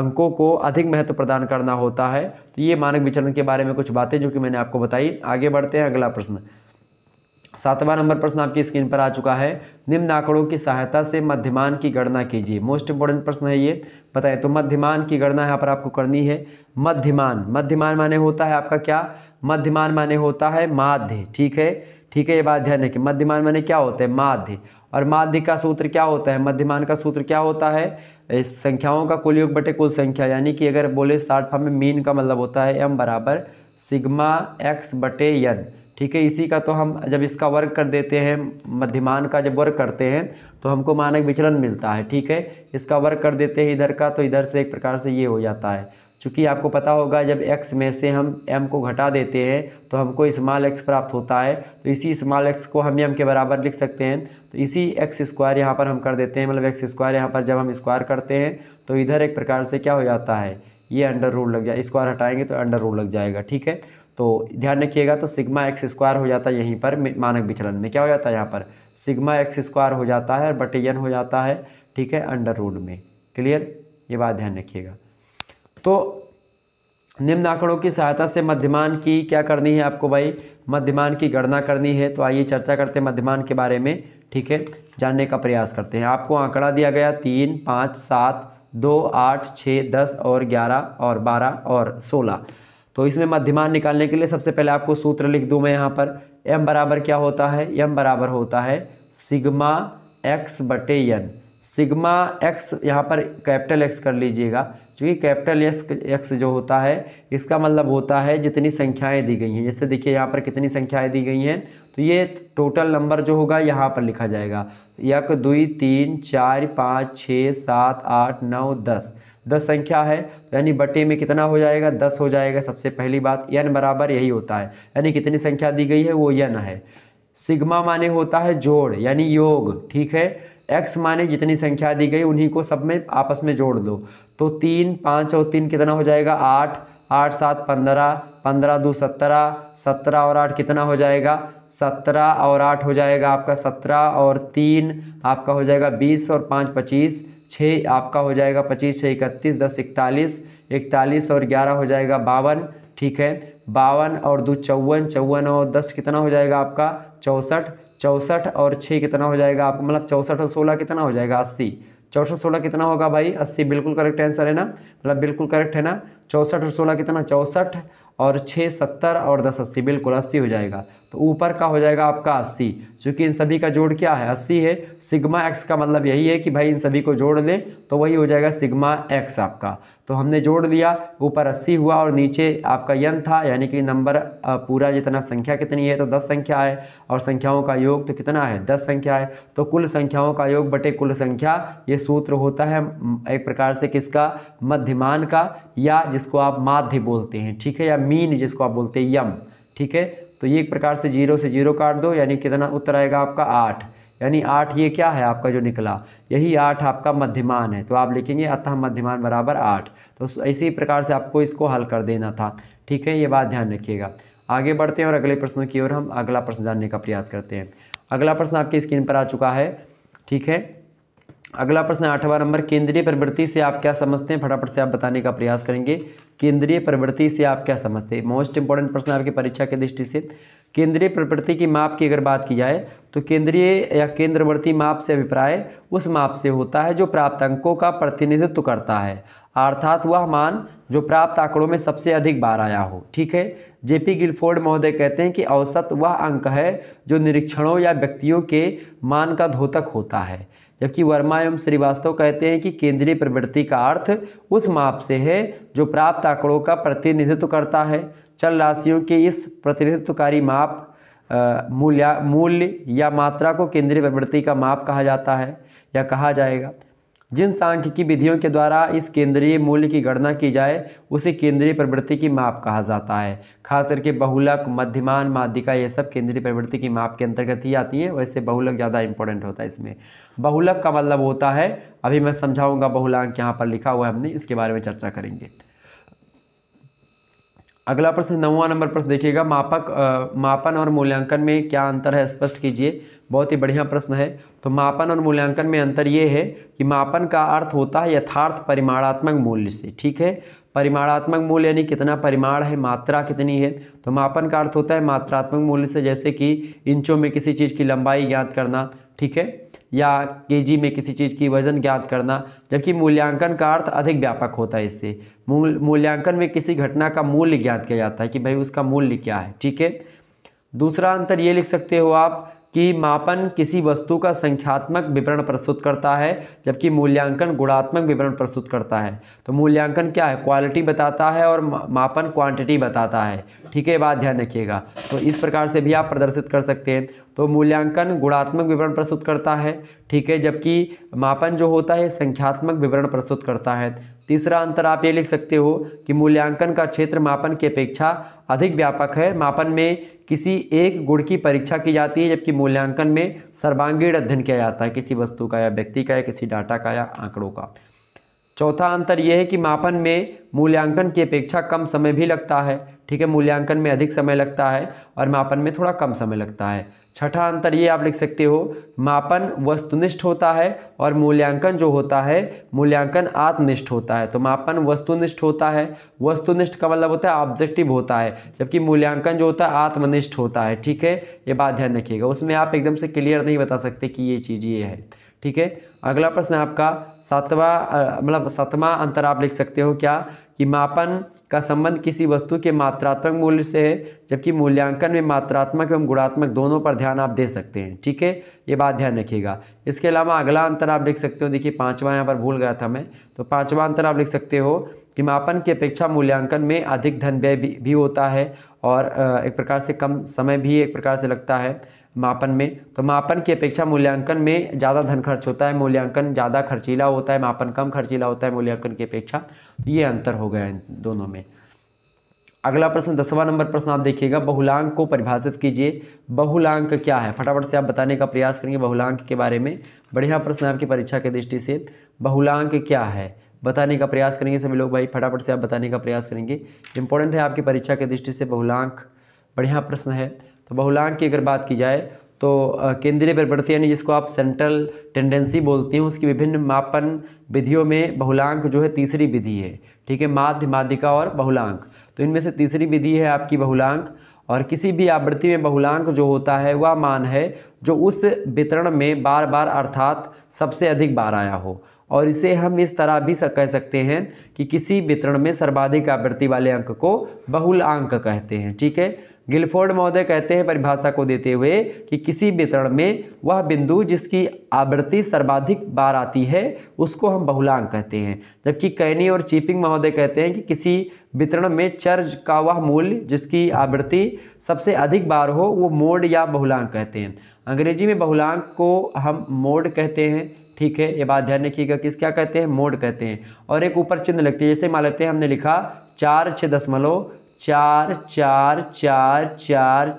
अंकों को अधिक महत्व प्रदान करना होता है तो ये मानक विचलन के बारे में कुछ बातें जो कि मैंने आपको बताई आगे बढ़ते हैं अगला प्रश्न सातवां नंबर प्रश्न आपकी स्क्रीन पर आ चुका है निम्न आंकड़ों की सहायता से मध्यमान की गणना कीजिए मोस्ट इंपॉर्टेंट प्रश्न है ये बताए तो मध्यमान की गणना यहाँ पर आपको करनी है मध्यमान मध्यमान माने होता है आपका क्या मध्यमान माने होता है माध्य ठीक है ठीक है ये बात ध्यान रखिए मध्यमान माने क्या होता है माध्य और माध्य का सूत्र क्या होता है मध्यमान का सूत्र क्या होता है संख्याओं का कुल योग बटे कुल संख्या यानी कि अगर बोले साठ फॉर्म में मीन का मतलब होता है एम बराबर सिग्मा एक्स बटे यन ठीक है इसी का तो हम जब इसका वर्ग कर देते हैं मध्यमान का जब वर्ग करते हैं तो हमको मानक विचलन मिलता है ठीक है इसका वर्ग कर देते हैं इधर का तो इधर से एक प्रकार से ये हो जाता है चूँकि आपको पता होगा जब x में से हम m को घटा देते हैं तो हमको स्मॉल x प्राप्त होता है तो इसी स्मॉल x को हम m के बराबर लिख सकते हैं तो इसी एक्स स्क्वायर यहाँ पर हम कर देते हैं मतलब एक्स स्क्वायर यहाँ पर जब हम स्क्वायर करते हैं तो इधर एक प्रकार से क्या हो जाता है ये अंडर रूल लग जाए स्क्वायर हटाएंगे तो अंडर रूल लग जाएगा ठीक है तो ध्यान रखिएगा तो सिग्मा एक्स स्क्वायर हो जाता है यहीं पर मानक विचलन में क्या हो जाता है यहाँ पर सिग्मा एक्स स्क्वायर हो जाता है और बटेयन हो जाता है ठीक है अंडर रूड में क्लियर ये बात ध्यान रखिएगा तो निम्न आंकड़ों की सहायता से मध्यमान की क्या करनी है आपको भाई मध्यमान की गणना करनी है तो आइए चर्चा करते हैं मध्यमान के बारे में ठीक है जानने का प्रयास करते हैं आपको आंकड़ा दिया गया तीन पाँच सात दो आठ छः दस और ग्यारह और बारह और सोलह तो इसमें मध्यमान निकालने के लिए सबसे पहले आपको सूत्र लिख दूँ मैं यहाँ पर एम बराबर क्या होता है एम बराबर होता है सिग्मा एक्स बटे यन सिग्मा एक्स यहाँ पर कैपिटल एक्स कर लीजिएगा क्योंकि कैपिटल एक्स एक्स जो होता है इसका मतलब होता है जितनी संख्याएं दी गई हैं जैसे देखिए यहाँ पर कितनी संख्याएं दी गई हैं तो ये टोटल नंबर जो होगा यहाँ पर लिखा जाएगा एक दुई तीन चार पाँच छः सात आठ नौ दस दस संख्या है यानी बटे में कितना हो जाएगा दस हो जाएगा सबसे पहली बात यन बराबर यही होता है यानी कितनी संख्या दी गई है वो यन है सिग्मा माने होता है जोड़ यानी योग ठीक है एक्स माने जितनी संख्या दी गई उन्हीं को सब में आपस में जोड़ दो तो तीन पाँच और तीन कितना हो जाएगा आठ आठ सात पंद्रह पंद्रह दो सत्रह सत्रह और आठ कितना हो जाएगा सत्रह और आठ हो जाएगा आपका सत्रह और तीन आपका हो जाएगा बीस और पाँच पच्चीस छः आपका हो जाएगा पच्चीस छः इकतीस दस इकतालीस इकतालीस और ग्यारह हो जाएगा बावन ठीक है बावन और दो चौवन चौवन और दस कितना हो जाएगा आपका चौंसठ चौंसठ और छः कितना हो जाएगा आपका मतलब चौंसठ और सोलह कितना हो जाएगा अस्सी चौंसठ सोलह कितना होगा भाई अस्सी बिल्कुल करेक्ट आंसर है ना मतलब बिल्कुल करेक्ट है ना चौंसठ और सोलह कितना चौंसठ और छः सत्तर और दस अस्सी बिल्कुल अस्सी हो जाएगा तो ऊपर का हो जाएगा आपका अस्सी चूँकि इन सभी का जोड़ क्या है अस्सी है सिग्मा एक्स का मतलब यही है कि भाई इन सभी को जोड़ लें तो वही हो जाएगा सिग्मा एक्स आपका तो हमने जोड़ लिया ऊपर अस्सी हुआ और नीचे आपका यन था यानी कि नंबर पूरा जितना संख्या कितनी है तो दस संख्या है और संख्याओं का योग तो कितना है दस संख्या है तो कुल संख्याओं का योग बटे कुल संख्या ये सूत्र होता है एक प्रकार से किसका मध्यमान का या जिसको आप माध्य बोलते हैं ठीक है या मीन जिसको आप बोलते हैं यम ठीक है तो ये एक प्रकार से जीरो से जीरो काट दो यानी कितना उत्तर आएगा आपका आठ यानी आठ ये क्या है आपका जो निकला यही आठ आपका मध्यमान है तो आप लिखेंगे अतः मध्यमान बराबर आठ तो इसी प्रकार से आपको इसको हल कर देना था ठीक है ये बात ध्यान रखिएगा आगे बढ़ते हैं और अगले प्रश्न की ओर हम अगला प्रश्न जानने का प्रयास करते हैं अगला प्रश्न आपकी स्क्रीन पर आ चुका है ठीक है अगला प्रश्न आठवां नंबर केंद्रीय प्रवृत्ति से आप क्या समझते हैं फटाफट से आप बताने का प्रयास करेंगे केंद्रीय प्रवृत्ति से आप क्या समझते हैं मोस्ट इंपॉर्टेंट प्रश्न आपकी परीक्षा के दृष्टि से केंद्रीय प्रवृत्ति की माप की अगर बात की जाए तो केंद्रीय या केंद्रवर्ती माप से अभिप्राय उस माप से होता है जो प्राप्त अंकों का प्रतिनिधित्व करता है अर्थात वह मान जो प्राप्त आंकड़ों में सबसे अधिक बार आया हो ठीक है जेपी गिलफोर्ड महोदय कहते हैं कि औसत वह अंक है जो निरीक्षणों या व्यक्तियों के मान का धोतक होता है जबकि वर्मा एवं श्रीवास्तव कहते हैं कि केंद्रीय प्रवृत्ति का अर्थ उस माप से है जो प्राप्त आंकड़ों का प्रतिनिधित्व करता है चल राशियों के इस प्रतिनिधित्वकारी माप मूल्य मूल्य या मात्रा को केंद्रीय प्रवृत्ति का माप कहा जाता है या कहा जाएगा जिन सांख्यिकी विधियों के द्वारा इस केंद्रीय मूल्य की गणना की जाए उसे केंद्रीय प्रवृत्ति की माप कहा जाता है खास करके बहुलक मध्यमान माध्यिका ये सब केंद्रीय प्रवृत्ति की माप के अंतर्गत ही आती है वैसे बहुलक ज़्यादा इंपॉर्टेंट होता है इसमें बहुलक का मतलब होता है अभी मैं समझाऊंगा बहुलांक यहाँ पर लिखा हुआ है हमने इसके बारे में चर्चा करेंगे अगला प्रश्न नौवा नंबर प्रश्न देखिएगा मापक आ, मापन और मूल्यांकन में क्या अंतर है स्पष्ट कीजिए बहुत ही बढ़िया प्रश्न है तो मापन और मूल्यांकन में अंतर ये है कि मापन का अर्थ होता है यथार्थ परिमाणात्मक मूल्य से ठीक है परिमाणात्मक मूल्य यानी कितना परिमाण है मात्रा कितनी है तो मापन का अर्थ होता है मात्रात्मक मूल्य से जैसे कि इंचों में किसी चीज़ की लंबाई ज्ञात करना ठीक है या केजी में किसी चीज़ की वजन ज्ञात करना जबकि मूल्यांकन का अर्थ अधिक व्यापक होता है इससे मूल मूल्यांकन में किसी घटना का मूल्य ज्ञात किया जाता है कि भाई उसका मूल्य क्या है ठीक है दूसरा अंतर ये लिख सकते हो आप कि मापन किसी वस्तु का संख्यात्मक विवरण प्रस्तुत करता है जबकि मूल्यांकन गुणात्मक विवरण प्रस्तुत करता है तो मूल्यांकन क्या है क्वालिटी बताता है और मापन क्वांटिटी बताता है ठीक है बात ध्यान रखिएगा तो इस प्रकार से भी आप प्रदर्शित कर सकते हैं तो मूल्यांकन गुणात्मक विवरण प्रस्तुत करता है ठीक है जबकि मापन जो होता है संख्यात्मक विवरण प्रस्तुत करता है तीसरा अंतर आप ये लिख सकते हो कि मूल्यांकन का क्षेत्र मापन की अपेक्षा अधिक व्यापक है मापन में किसी एक गुण की परीक्षा की जाती है जबकि मूल्यांकन में सर्वांगीण अध्ययन किया जाता है किसी वस्तु का या व्यक्ति का या किसी डाटा का या आंकड़ों का चौथा अंतर यह है कि मापन में मूल्यांकन की अपेक्षा कम समय भी लगता है ठीक है मूल्यांकन में अधिक समय लगता है और मापन में थोड़ा कम समय लगता है छठा अंतर ये आप लिख सकते हो मापन वस्तुनिष्ठ होता है और मूल्यांकन जो होता है मूल्यांकन आत्मनिष्ठ होता है तो मापन वस्तुनिष्ठ होता है वस्तुनिष्ठ का मतलब होता है ऑब्जेक्टिव होता है जबकि मूल्यांकन जो होता है आत्मनिष्ठ होता है ठीक है ये बात ध्यान रखिएगा उसमें आप एकदम से क्लियर नहीं बता सकते कि ये चीज़ ये है ठीक है अगला प्रश्न आपका सातवा मतलब सातवा अंतर आप लिख सकते हो क्या कि मापन का संबंध किसी वस्तु के मात्रात्मक मूल्य से है जबकि मूल्यांकन में मात्रात्मक एवं गुणात्मक दोनों पर ध्यान आप दे सकते हैं ठीक है ये बात ध्यान रखिएगा इसके अलावा अगला अंतर आप लिख सकते हो देखिए पाँचवा यहाँ पर भूल गया था मैं तो पाँचवा अंतर आप लिख सकते हो कि मापन की अपेक्षा मूल्यांकन में अधिक धन व्यय भी, भी होता है और एक प्रकार से कम समय भी एक प्रकार से लगता है मापन में तो मापन की अपेक्षा मूल्यांकन में ज़्यादा धन खर्च होता है मूल्यांकन ज़्यादा खर्चीला होता है मापन कम खर्चीला होता है मूल्यांकन की अपेक्षा तो ये अंतर हो गया इन दोनों में अगला प्रश्न दसवां नंबर प्रश्न आप देखिएगा बहुलांक को परिभाषित कीजिए बहुलांक क्या है फटाफट से आप बताने का प्रयास करेंगे बहुलांक के बारे में बढ़िया प्रश्न है आपकी परीक्षा के दृष्टि से बहुलांक क्या है बताने का प्रयास करेंगे सभी लोग भाई फटाफट से आप बताने का प्रयास करेंगे इंपॉर्टेंट है आपकी परीक्षा के दृष्टि से बहुलांक बढ़िया प्रश्न है तो बहुलांक की अगर बात की जाए तो केंद्रीय प्रवृत्ति यानी जिसको आप सेंट्रल टेंडेंसी बोलते हैं उसकी विभिन्न मापन विधियों में बहुलांक जो है तीसरी विधि है ठीक है माध्य माध्यिका और बहुलांक तो इनमें से तीसरी विधि है आपकी बहुलांक और किसी भी आवृत्ति में बहुलांक जो होता है वह मान है जो उस वितरण में बार बार अर्थात सबसे अधिक बार आया हो और इसे हम इस तरह भी कह सकते हैं कि किसी वितरण में सर्वाधिक आवृत्ति वाले अंक को बहुल अंक कहते हैं ठीक है गिलफोर्ड महोदय कहते हैं परिभाषा को देते हुए कि किसी वितरण में वह बिंदु जिसकी आवृत्ति सर्वाधिक बार आती है उसको हम बहुलांक कहते हैं जबकि कैनी और चीपिंग महोदय कहते हैं कि किसी वितरण में चर का वह मूल्य जिसकी आवृत्ति सबसे अधिक बार हो वो मोड या बहुलांक कहते हैं अंग्रेजी में बहुलांक को हम मोड कहते हैं ठीक है ये बात ध्यान रखिएगा किस क्या कहते हैं मोड कहते हैं और एक ऊपर चिन्ह लगती है जैसे मान लेते हैं हमने लिखा चार छः दशमलव चार चार चार चार चार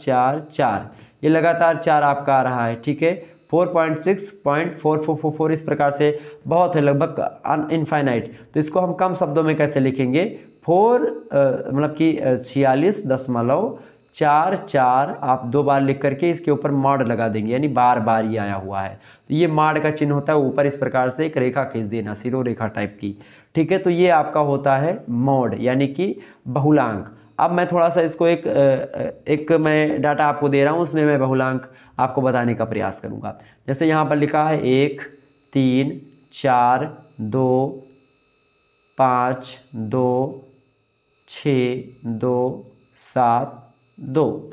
चार चार ये लगातार चार आपका आ रहा है ठीक है four point six point four four four four इस प्रकार से बहुत है लगभग इनफाइनाइट तो इसको हम कम शब्दों में कैसे लिखेंगे फोर मतलब कि छियालीस दशमलव चार चार आप दो बार लिख करके इसके ऊपर माड लगा देंगे यानी बार बार ये आया हुआ है तो ये माड का चिन्ह होता है ऊपर इस प्रकार से एक रेखा खींच देना सिरो रेखा टाइप की ठीक है तो ये आपका होता है मोड यानी कि बहुलांक अब मैं थोड़ा सा इसको एक एक मैं डाटा आपको दे रहा हूँ उसमें मैं बहुलांक आपको बताने का प्रयास करूँगा जैसे यहाँ पर लिखा है एक तीन चार दो पाँच दो छ दो सात दो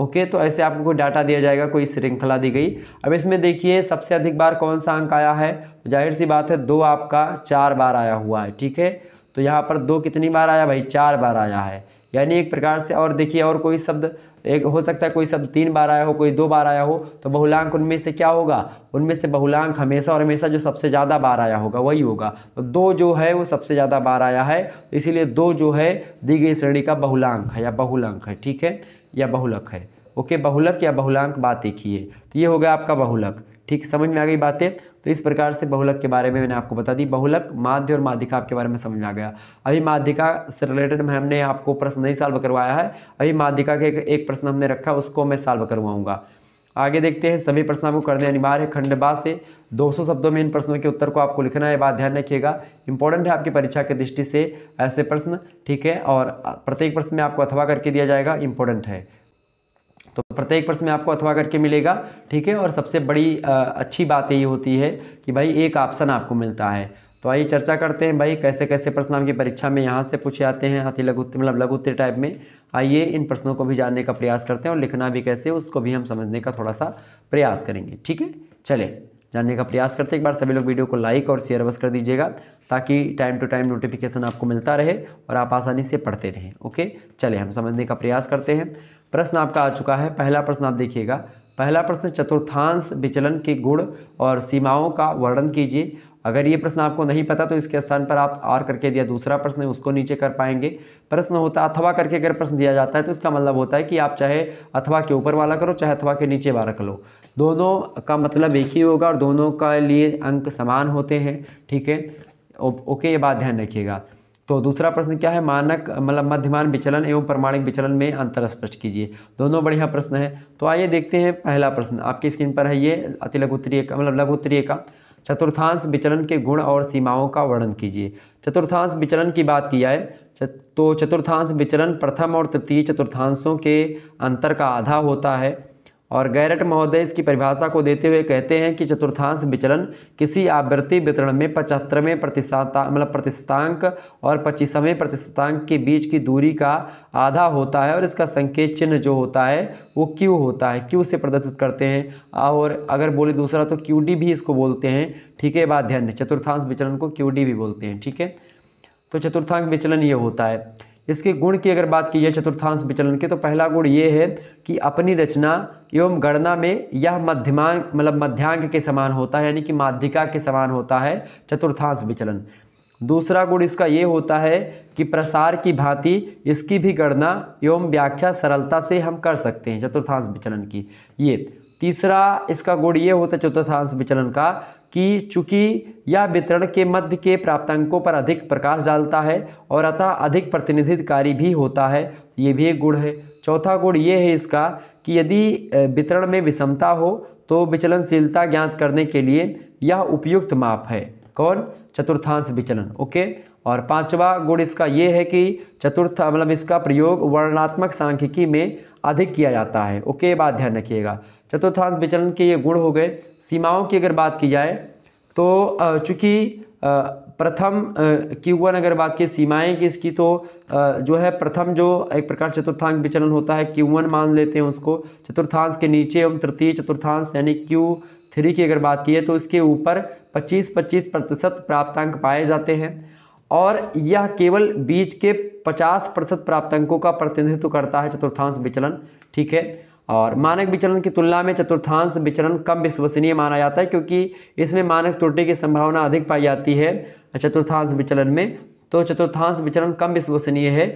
ओके तो ऐसे आपको कोई डाटा दिया जाएगा कोई श्रृंखला दी गई अब इसमें देखिए सबसे अधिक बार कौन सा अंक आया है तो जाहिर सी बात है दो आपका चार बार आया हुआ है ठीक है तो यहाँ पर दो कितनी बार आया भाई चार बार आया है यानी एक प्रकार से और देखिए और कोई शब्द एक हो सकता है कोई शब्द तीन बार आया हो कोई दो बार आया हो तो बहुलांक उनमें से क्या होगा उनमें से बहुलांक हमेशा और हमेशा जो सबसे ज़्यादा बार आया होगा वही होगा तो दो जो है वो सबसे ज़्यादा बार आया है तो इसीलिए दो जो है दी गई श्रेणी का बहुलांक है या बहुलंक है ठीक है या बहुलक है ओके बहुलक या बहुलांक बात देखिए तो ये हो गया आपका बहुलक ठीक समझ में आ गई बातें तो इस प्रकार से बहुलक के बारे में मैंने आपको बता दी बहुलक माध्य और माध्यिका आपके बारे में समझ में आ गया अभी माध्यिका से रिलेटेड में हमने आपको प्रश्न नहीं सॉल्व करवाया है अभी माध्यिका के एक प्रश्न हमने रखा उसको मैं सॉल्व करवाऊँगा आगे देखते हैं सभी प्रश्न को करने अनिवार्य है खंडबा से 200 शब्दों में इन प्रश्नों के उत्तर को आपको लिखना है बात ध्यान रखिएगा इंपॉर्टेंट है आपकी परीक्षा के दृष्टि से ऐसे प्रश्न ठीक है और प्रत्येक प्रश्न में आपको अथवा करके दिया जाएगा इंपॉर्टेंट है तो प्रत्येक प्रश्न में आपको अथवा करके मिलेगा ठीक है और सबसे बड़ी अच्छी बात यही होती है कि भाई एक ऑप्शन आपको मिलता है तो आइए चर्चा करते हैं भाई कैसे कैसे प्रश्न आपकी परीक्षा में यहाँ से पूछे जाते हैं हाथी लघु मतलब उत्तर टाइप में आइए इन प्रश्नों को भी जानने का प्रयास करते हैं और लिखना भी कैसे उसको भी हम समझने का थोड़ा सा प्रयास करेंगे ठीक है चले जानने का प्रयास करते हैं एक बार सभी लोग वीडियो को लाइक और शेयर बस कर दीजिएगा ताकि टाइम टू टाइम नोटिफिकेशन आपको मिलता रहे और आप आसानी से पढ़ते रहें ओके चले हम समझने का प्रयास करते हैं प्रश्न आपका आ चुका है पहला प्रश्न आप देखिएगा पहला प्रश्न चतुर्थांश विचलन के गुण और सीमाओं का वर्णन कीजिए अगर ये प्रश्न आपको नहीं पता तो इसके स्थान पर आप आर करके दिया दूसरा प्रश्न है उसको नीचे कर पाएंगे प्रश्न होता है अथवा करके अगर प्रश्न दिया जाता है तो इसका मतलब होता है कि आप चाहे अथवा के ऊपर वाला करो चाहे अथवा के नीचे वाला करो दोनों का मतलब एक ही होगा और दोनों का लिए अंक समान होते हैं ठीक है ओके ये बात ध्यान रखिएगा तो दूसरा प्रश्न क्या है मानक मतलब मध्यमान विचलन एवं प्रमाणिक विचलन में अंतर स्पष्ट कीजिए दोनों बढ़िया प्रश्न है तो आइए देखते हैं पहला प्रश्न आपकी स्क्रीन पर है ये अति लघुत्तरीय का मतलब लघुत्तरीय का चतुर्थांश विचलन के गुण और सीमाओं का वर्णन कीजिए चतुर्थांश विचलन की बात किया है तो चतुर्थांश विचलन प्रथम और तृतीय चतुर्थांशों के अंतर का आधा होता है और गैरट महोदय इसकी परिभाषा को देते हुए कहते हैं कि चतुर्थांश विचलन किसी आवृत्ति वितरण में पचहत्तरवें प्रतिशता मतलब प्रतिशतांक और पच्चीसवें प्रतिशतांक के बीच की दूरी का आधा होता है और इसका संकेत चिन्ह जो होता है वो क्यू होता है क्यू से प्रदर्शित करते हैं और अगर बोले दूसरा तो क्यू भी इसको बोलते हैं ठीक है बाध्यान्य चतुर्थांश विचलन को क्यू भी बोलते हैं ठीक है तो चतुर्थांश विचलन ये होता है इसके गुण की अगर बात की जाए चतुर्थांश विचलन के तो पहला गुण ये है कि अपनी रचना एवं गणना में यह मध्यमान मतलब मध्यांक के समान होता है यानी कि माध्यिका के समान होता है चतुर्थांश विचलन दूसरा गुण इसका ये होता है कि प्रसार की भांति इसकी भी गणना एवं व्याख्या सरलता से हम कर सकते हैं चतुर्थांश विचलन की ये तीसरा इसका गुण ये होता है चतुर्थांश विचलन का कि चूंकि यह वितरण के मध्य के प्राप्तांकों पर अधिक प्रकाश डालता है और अतः अधिक प्रतिनिधित्वकारी भी होता है ये भी एक गुण है चौथा गुण ये है इसका कि यदि वितरण में विषमता हो तो विचलनशीलता ज्ञात करने के लिए यह उपयुक्त माप है कौन चतुर्थांश विचलन ओके और पांचवा गुण इसका ये है कि चतुर्थ मतलब इसका प्रयोग वर्णात्मक सांख्यिकी में अधिक किया जाता है ओके बात ध्यान रखिएगा चतुर्थांश विचलन के ये गुण हो गए सीमाओं की अगर बात की जाए तो चूँकि प्रथम की वन अगर बात की सीमाएं की इसकी तो जो है प्रथम जो एक प्रकार चतुर्थांश विचलन होता है क्यू मान लेते हैं उसको चतुर्थांश के नीचे एवं तृतीय चतुर्थांश यानी क्यू थ्री की अगर बात की है तो इसके ऊपर 25-25 प्रतिशत प्राप्तांक पाए जाते हैं और यह केवल बीज के 50 प्रतिशत प्राप्तांकों का प्रतिनिधित्व करता है चतुर्थांश विचलन ठीक है और मानक विचलन की तुलना में चतुर्थांश विचरण कम विश्वसनीय माना जाता है क्योंकि इसमें मानक त्रुटि की संभावना अधिक पाई जाती है चतुर्थांश विचलन में तो चतुर्थांश विचलन कम विश्वसनीय है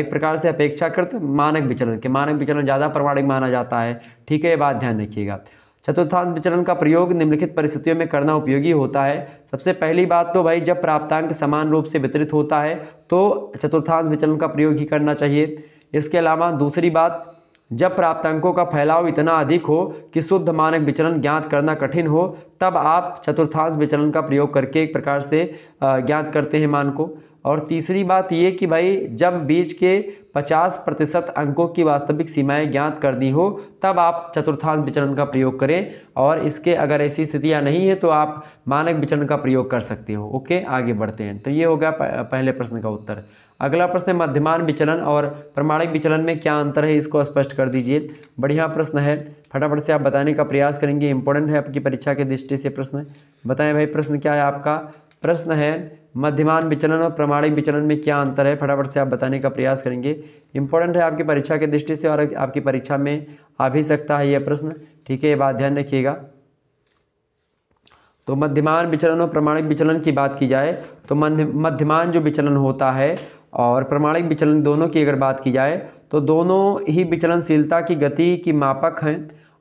एक प्रकार से अपेक्षाकृत मानक विचलन के मानक विचलन ज़्यादा प्रमाणिक माना जाता है ठीक है ये बात ध्यान रखिएगा चतुर्थांश विचलन का प्रयोग निम्नलिखित परिस्थितियों में करना उपयोगी होता है सबसे पहली बात तो भाई जब प्राप्तांक समान रूप से वितरित होता है तो चतुर्थांश विचलन का प्रयोग ही करना चाहिए इसके अलावा दूसरी बात जब प्राप्त अंकों का फैलाव इतना अधिक हो कि शुद्ध मानक विचलन ज्ञात करना कठिन हो तब आप चतुर्थांश विचलन का प्रयोग करके एक प्रकार से ज्ञात करते हैं मान को और तीसरी बात ये कि भाई जब बीज के 50 प्रतिशत अंकों की वास्तविक सीमाएं ज्ञात कर दी हो तब आप चतुर्थांश विचलन का प्रयोग करें और इसके अगर ऐसी स्थितियां नहीं है तो आप मानक विचलन का प्रयोग कर सकते हो ओके आगे बढ़ते हैं तो ये हो गया पहले प्रश्न का उत्तर अगला प्रश्न है मध्यमान विचलन और प्रमाणिक विचलन में क्या अंतर है इसको स्पष्ट कर दीजिए बढ़िया प्रश्न है फटाफट से आप बताने का प्रयास करेंगे इंपॉर्टेंट है आपकी परीक्षा के दृष्टि से प्रश्न बताएं भाई प्रश्न क्या है आपका प्रश्न है मध्यमान विचलन और प्रमाणिक विचलन में क्या अंतर है फटाफट से आप बताने का प्रयास करेंगे इंपॉर्टेंट है आपकी परीक्षा के दृष्टि से और आपकी परीक्षा में आ भी सकता है यह प्रश्न ठीक है ये बात ध्यान रखिएगा तो मध्यमान विचलन और प्रमाणिक विचलन की बात की जाए तो मध्यमान जो विचलन होता है और प्रमाणिक विचलन दोनों की अगर बात की जाए तो दोनों ही विचलनशीलता की गति की मापक हैं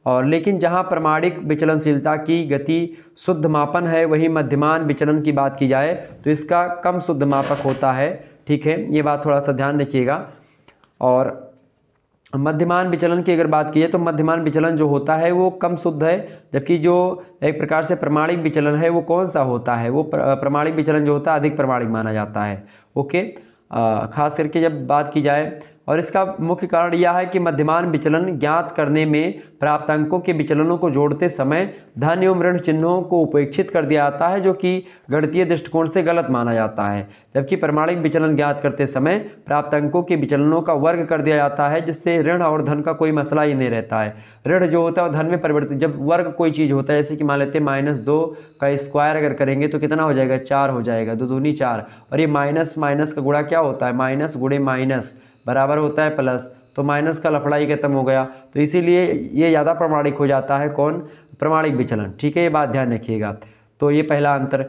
और लेकिन जहाँ प्रमाणिक विचलनशीलता की गति शुद्ध मापन है वहीं मध्यमान विचलन की बात की जाए तो इसका कम शुद्ध मापक होता है ठीक है ये बात थोड़ा सा ध्यान रखिएगा और मध्यमान विचलन की अगर बात की जाए तो मध्यमान विचलन जो होता है वो कम शुद्ध है जबकि जो एक प्रकार से प्रमाणिक विचलन है वो कौन सा होता है वो प्रमाणिक विचलन जो होता है अधिक प्रमाणिक माना जाता है ओके ख़ास करके जब बात की जाए और इसका मुख्य कारण यह है कि मध्यमान विचलन ज्ञात करने में प्राप्त अंकों के विचलनों को जोड़ते समय धन एवं ऋण चिन्हों को उपेक्षित कर दिया जाता है जो कि गणितीय दृष्टिकोण से गलत माना जाता है जबकि प्रमाणिक विचलन ज्ञात करते समय प्राप्त अंकों के विचलनों का वर्ग कर दिया जाता है जिससे ऋण और धन का कोई मसला ही नहीं रहता है ऋण जो होता है वो धन में परिवर्तित जब वर्ग कोई चीज़ होता है जैसे कि मान लेते हैं माइनस दो का स्क्वायर अगर करेंगे तो कितना हो जाएगा चार हो जाएगा दो दूनी चार और ये माइनस माइनस का गुड़ा क्या होता है माइनस गुड़े माइनस बराबर होता है प्लस तो माइनस का लफड़ा ही खत्म हो गया तो इसीलिए ये ज़्यादा प्रमाणिक हो जाता है कौन प्रमाणिक विचलन ठीक है ये बात ध्यान रखिएगा तो ये पहला अंतर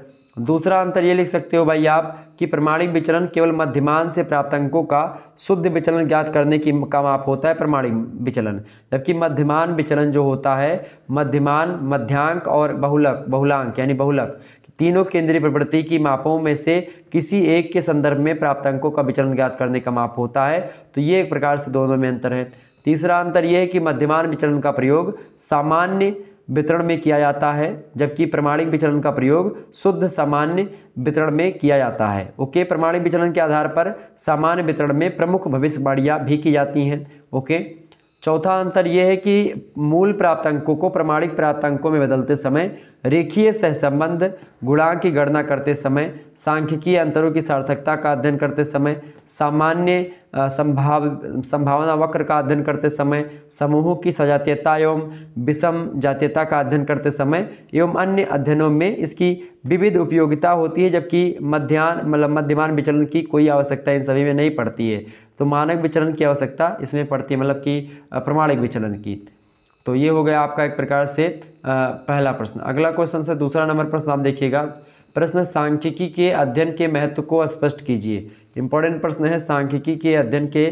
दूसरा अंतर ये लिख सकते हो भाई आप कि प्रमाणिक विचलन केवल मध्यमान से प्राप्त अंकों का शुद्ध विचलन ज्ञात करने की का माप होता है प्रमाणिक विचलन जबकि मध्यमान विचलन जो होता है मध्यमान मध्यांक और बहुलक बहुलांक यानी बहुलक तीनों केंद्रीय प्रवृत्ति की मापों में से किसी एक के संदर्भ में प्राप्त अंकों का विचलन ज्ञात करने का माप होता है तो ये एक प्रकार से दोनों में अंतर है तीसरा अंतर यह है कि मध्यमान विचरण का प्रयोग सामान्य वितरण में किया जाता है जबकि प्रमाणिक विचलन का प्रयोग शुद्ध सामान्य वितरण में किया जाता है ओके प्रमाणिक विचलन के आधार पर सामान्य वितरण में प्रमुख भविष्यवाणियाँ भी की जाती हैं ओके चौथा अंतर यह है कि मूल प्राप्तांकों को प्रमाणिक प्राप्तांकों में बदलते समय रेखीय सहसंबंध गुणांक की गणना करते समय सांख्यिकीय अंतरों की सार्थकता का अध्ययन करते समय सामान्य संभाव संभावना वक्र का अध्ययन करते समय समूहों की सजातीयता एवं विषम जातीयता का अध्ययन करते समय एवं अन्य अध्ययनों में इसकी विविध उपयोगिता होती है जबकि मध्यान्ह मतलब मध्यमान विचलन की कोई आवश्यकता इन सभी में नहीं पड़ती है तो मानक विचलन की आवश्यकता इसमें पड़ती है मतलब कि प्रमाणिक विचलन की तो ये हो गया आपका एक प्रकार से पहला प्रश्न अगला क्वेश्चन से दूसरा नंबर प्रश्न आप देखिएगा प्रश्न सांख्यिकी के अध्ययन के महत्व को स्पष्ट कीजिए इंपॉर्टेंट प्रश्न है सांख्यिकी के अध्ययन के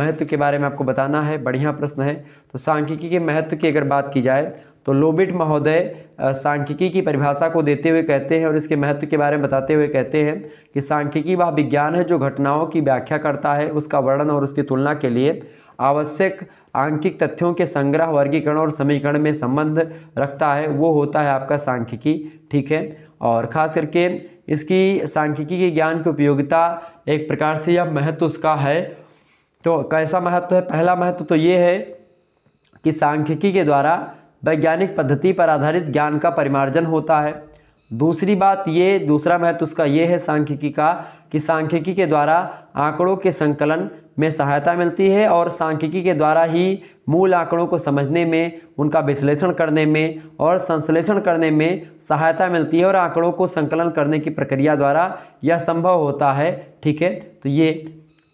महत्व के बारे में आपको बताना है बढ़िया प्रश्न है तो सांख्यिकी के महत्व की अगर बात की जाए तो लोबिट महोदय सांख्यिकी की परिभाषा को देते हुए कहते हैं और इसके महत्व के बारे में बताते हुए कहते हैं कि सांख्यिकी वह विज्ञान है जो घटनाओं की व्याख्या करता है उसका वर्णन और उसकी तुलना के लिए आवश्यक आंकिक तथ्यों के संग्रह वर्गीकरण और समीकरण में संबंध रखता है वो होता है आपका सांख्यिकी ठीक है और ख़ास करके इसकी सांख्यिकी के ज्ञान की उपयोगिता एक प्रकार से यह महत्व उसका है तो कैसा महत्व है पहला महत्व तो ये है कि सांख्यिकी के द्वारा वैज्ञानिक पद्धति पर आधारित ज्ञान का परिमार्जन होता है दूसरी बात ये दूसरा महत्व उसका ये है सांख्यिकी का कि सांख्यिकी के द्वारा आंकड़ों के संकलन में सहायता मिलती है और सांख्यिकी के द्वारा ही मूल आंकड़ों को समझने में उनका विश्लेषण करने में और संश्लेषण करने में सहायता मिलती है और आंकड़ों को संकलन करने की प्रक्रिया द्वारा यह संभव होता है ठीक है तो ये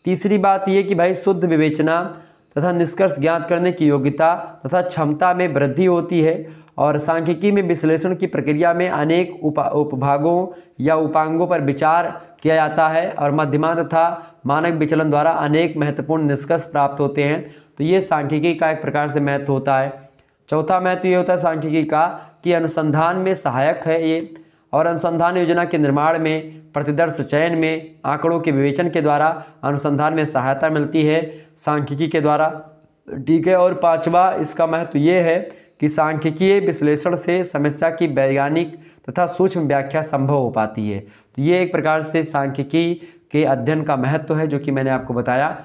तीसरी बात ये कि भाई शुद्ध विवेचना तथा निष्कर्ष ज्ञात करने की योग्यता तथा क्षमता में वृद्धि होती है और सांख्यिकी में विश्लेषण की प्रक्रिया में अनेक उपा उपभागों या उपांगों पर विचार किया जाता है और मध्यमा तथा मानक विचलन द्वारा अनेक महत्वपूर्ण निष्कर्ष प्राप्त होते हैं तो ये सांख्यिकी का एक प्रकार से महत्व होता है चौथा महत्व ये होता है सांख्यिकी का कि अनुसंधान में सहायक है ये और अनुसंधान योजना के निर्माण में प्रतिदर्श चयन में आंकड़ों के विवेचन के द्वारा अनुसंधान में सहायता मिलती है सांख्यिकी के द्वारा ठीक है और पांचवा इसका महत्व ये है कि सांख्यिकीय विश्लेषण से समस्या की वैज्ञानिक तथा सूक्ष्म व्याख्या संभव हो पाती है तो ये एक प्रकार से सांख्यिकी के अध्ययन का महत्व है जो कि मैंने आपको बताया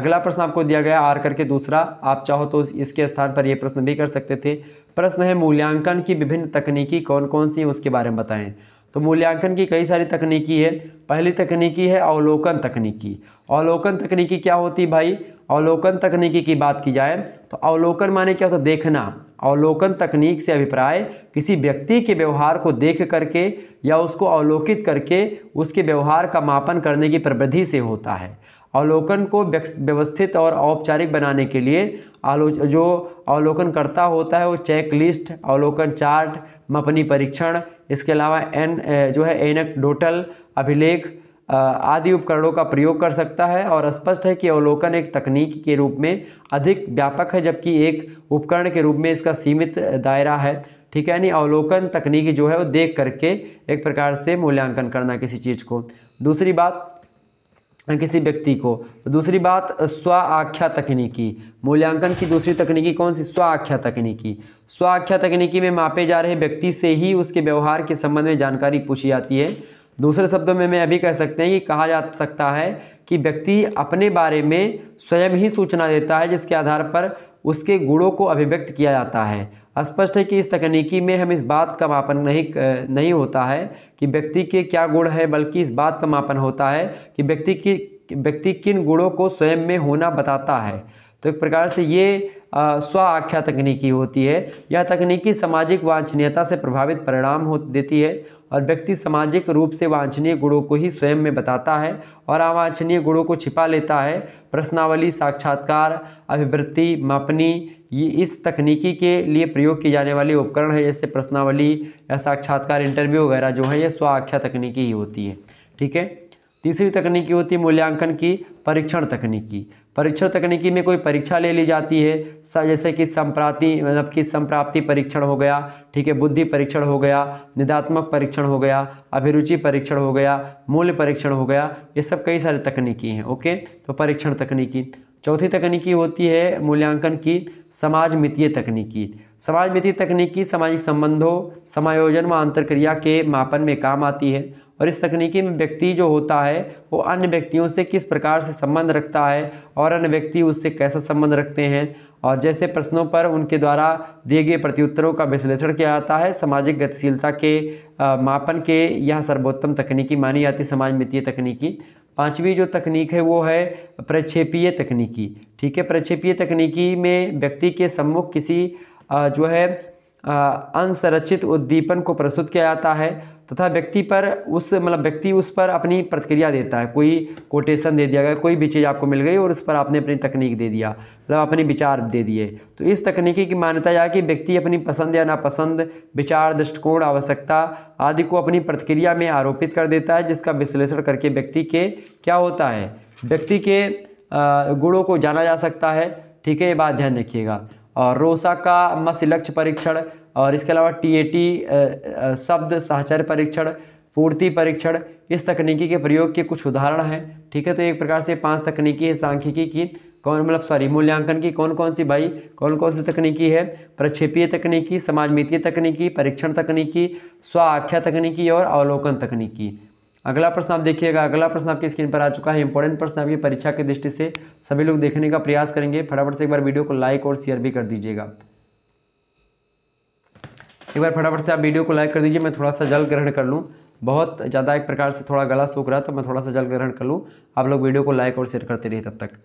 अगला प्रश्न आपको दिया गया आर करके दूसरा आप चाहो तो इसके स्थान पर यह प्रश्न भी कर सकते थे प्रश्न है मूल्यांकन की विभिन्न तकनीकी कौन कौन सी उसके बारे में बताएं तो मूल्यांकन की कई सारी तकनीकी है पहली तकनीकी है अवलोकन तकनीकी अवलोकन तकनीकी क्या होती भाई अवलोकन तकनीकी की बात की जाए तो अवलोकन माने क्या होता है देखना अवलोकन तकनीक से अभिप्राय किसी व्यक्ति के व्यवहार को देख करके या उसको अवलोकित करके उसके व्यवहार का मापन करने की प्रवृत्ति से होता है अवलोकन को व्यवस्थित और औपचारिक बनाने के लिए आलो जो अवलोकनकर्ता होता है वो चेकलिस्ट अवलोकन चार्ट मपनी परीक्षण इसके अलावा एन जो है एनक डोटल अभिलेख आदि उपकरणों का प्रयोग कर सकता है और स्पष्ट है कि अवलोकन एक तकनीक के रूप में अधिक व्यापक है जबकि एक उपकरण के रूप में इसका सीमित दायरा है ठीक है यानी अवलोकन तकनीक जो है वो देख करके एक प्रकार से मूल्यांकन करना किसी चीज़ को दूसरी बात किसी व्यक्ति को तो दूसरी बात स्व आख्या तकनीकी मूल्यांकन की दूसरी तकनीकी कौन सी स्व आख्या तकनीकी स्व आख्या तकनीकी में मापे जा रहे व्यक्ति से ही उसके व्यवहार के संबंध में जानकारी पूछी जाती है दूसरे शब्दों में मैं अभी कह सकते हैं कि कहा जा सकता है कि व्यक्ति अपने बारे में स्वयं ही सूचना देता है जिसके आधार पर उसके गुणों को अभिव्यक्त किया जाता है स्पष्ट है कि इस तकनीकी में हम इस बात का मापन नहीं नहीं होता है कि व्यक्ति के क्या गुण है बल्कि इस बात का मापन होता है कि व्यक्ति की व्यक्ति किन गुणों को स्वयं में होना बताता है तो एक प्रकार से ये स्व आख्या तकनीकी होती है यह तकनीकी सामाजिक वांछनीयता से प्रभावित परिणाम हो देती है और व्यक्ति सामाजिक रूप से वांछनीय गुणों को ही स्वयं में बताता है और अवांछनीय गुणों को छिपा लेता है प्रश्नावली साक्षात्कार अभिवृत्ति मापनी ये इस तकनीकी के लिए प्रयोग किए जाने वाले उपकरण है जैसे प्रश्नावली या साक्षात्कार इंटरव्यू वगैरह जो है ये स्वाख्या तकनीकी ही होती है ठीक है तीसरी तकनीकी होती है मूल्यांकन की परीक्षण तकनीकी परीक्षण तकनीकी में कोई परीक्षा ले ली जाती है जैसे कि संप्राप्ति मतलब कि संप्राप्ति परीक्षण हो गया ठीक है बुद्धि परीक्षण हो गया निदात्मक परीक्षण हो गया अभिरुचि परीक्षण हो गया मूल्य परीक्षण हो गया ये सब कई सारे तकनीकी हैं ओके तो परीक्षण तकनीकी चौथी तकनीकी होती है मूल्यांकन की समाज मितीय तकनीकी समाज मितीय तकनीकी सामाजिक संबंधों समायोजन व अंतरक्रिया के मापन में काम आती है और इस तकनीकी में व्यक्ति जो होता है वो अन्य व्यक्तियों से किस प्रकार से संबंध रखता है और अन्य व्यक्ति उससे कैसा संबंध रखते हैं और जैसे प्रश्नों पर उनके द्वारा दिए गए प्रत्युत्तरों का विश्लेषण किया जाता है सामाजिक गतिशीलता के आ, मापन के यह सर्वोत्तम तकनीकी मानी जाती समाज मितीय तकनीकी पांचवी जो तकनीक है वो है प्रक्षेपीय तकनीकी ठीक है प्रक्षेपीय तकनीकी में व्यक्ति के सम्मुख किसी जो है अनसंरक्षित उद्दीपन को प्रस्तुत किया जाता है तथा व्यक्ति पर उस मतलब व्यक्ति उस पर अपनी प्रतिक्रिया देता है कोई कोटेशन दे दिया गया कोई भी चीज़ आपको मिल गई और उस पर आपने अपनी तकनीक दे दिया मतलब अपने विचार दे दिए तो इस तकनीकी की मान्यता यह कि व्यक्ति अपनी पसंद या नापसंद विचार दृष्टिकोण आवश्यकता आदि को अपनी प्रतिक्रिया में आरोपित कर देता है जिसका विश्लेषण करके व्यक्ति के क्या होता है व्यक्ति के गुणों को जाना जा सकता है ठीक है ये बात ध्यान रखिएगा और रोसा का मत्स्य लक्ष्य परीक्षण और इसके अलावा टी शब्द साहचर्य परीक्षण पूर्ति परीक्षण इस तकनीकी के प्रयोग के कुछ उदाहरण हैं ठीक है तो एक प्रकार से पांच तकनीकी है सांख्यिकी की कौन मतलब सॉरी मूल्यांकन की कौन कौन सी भाई कौन कौन सी तकनीकी है प्रक्षेपीय तकनीकी समाजमितीय तकनीकी परीक्षण तकनीकी आख्या तकनीकी और अवलोकन तकनीकी अगला प्रश्न आप देखिएगा अगला प्रश्न आपकी स्क्रीन पर आ चुका है इंपॉर्टेंट प्रश्न आपकी परीक्षा की दृष्टि से सभी लोग देखने का प्रयास करेंगे फटाफट से एक बार वीडियो को लाइक और शेयर भी कर दीजिएगा एक बार फटाफट से आप वीडियो को लाइक कर दीजिए मैं थोड़ा सा जल ग्रहण कर लूँ बहुत ज़्यादा एक प्रकार से थोड़ा गला सूख रहा है तो मैं थोड़ा सा जल ग्रहण कर लूँ आप लोग वीडियो को लाइक और शेयर करते रहिए तब तक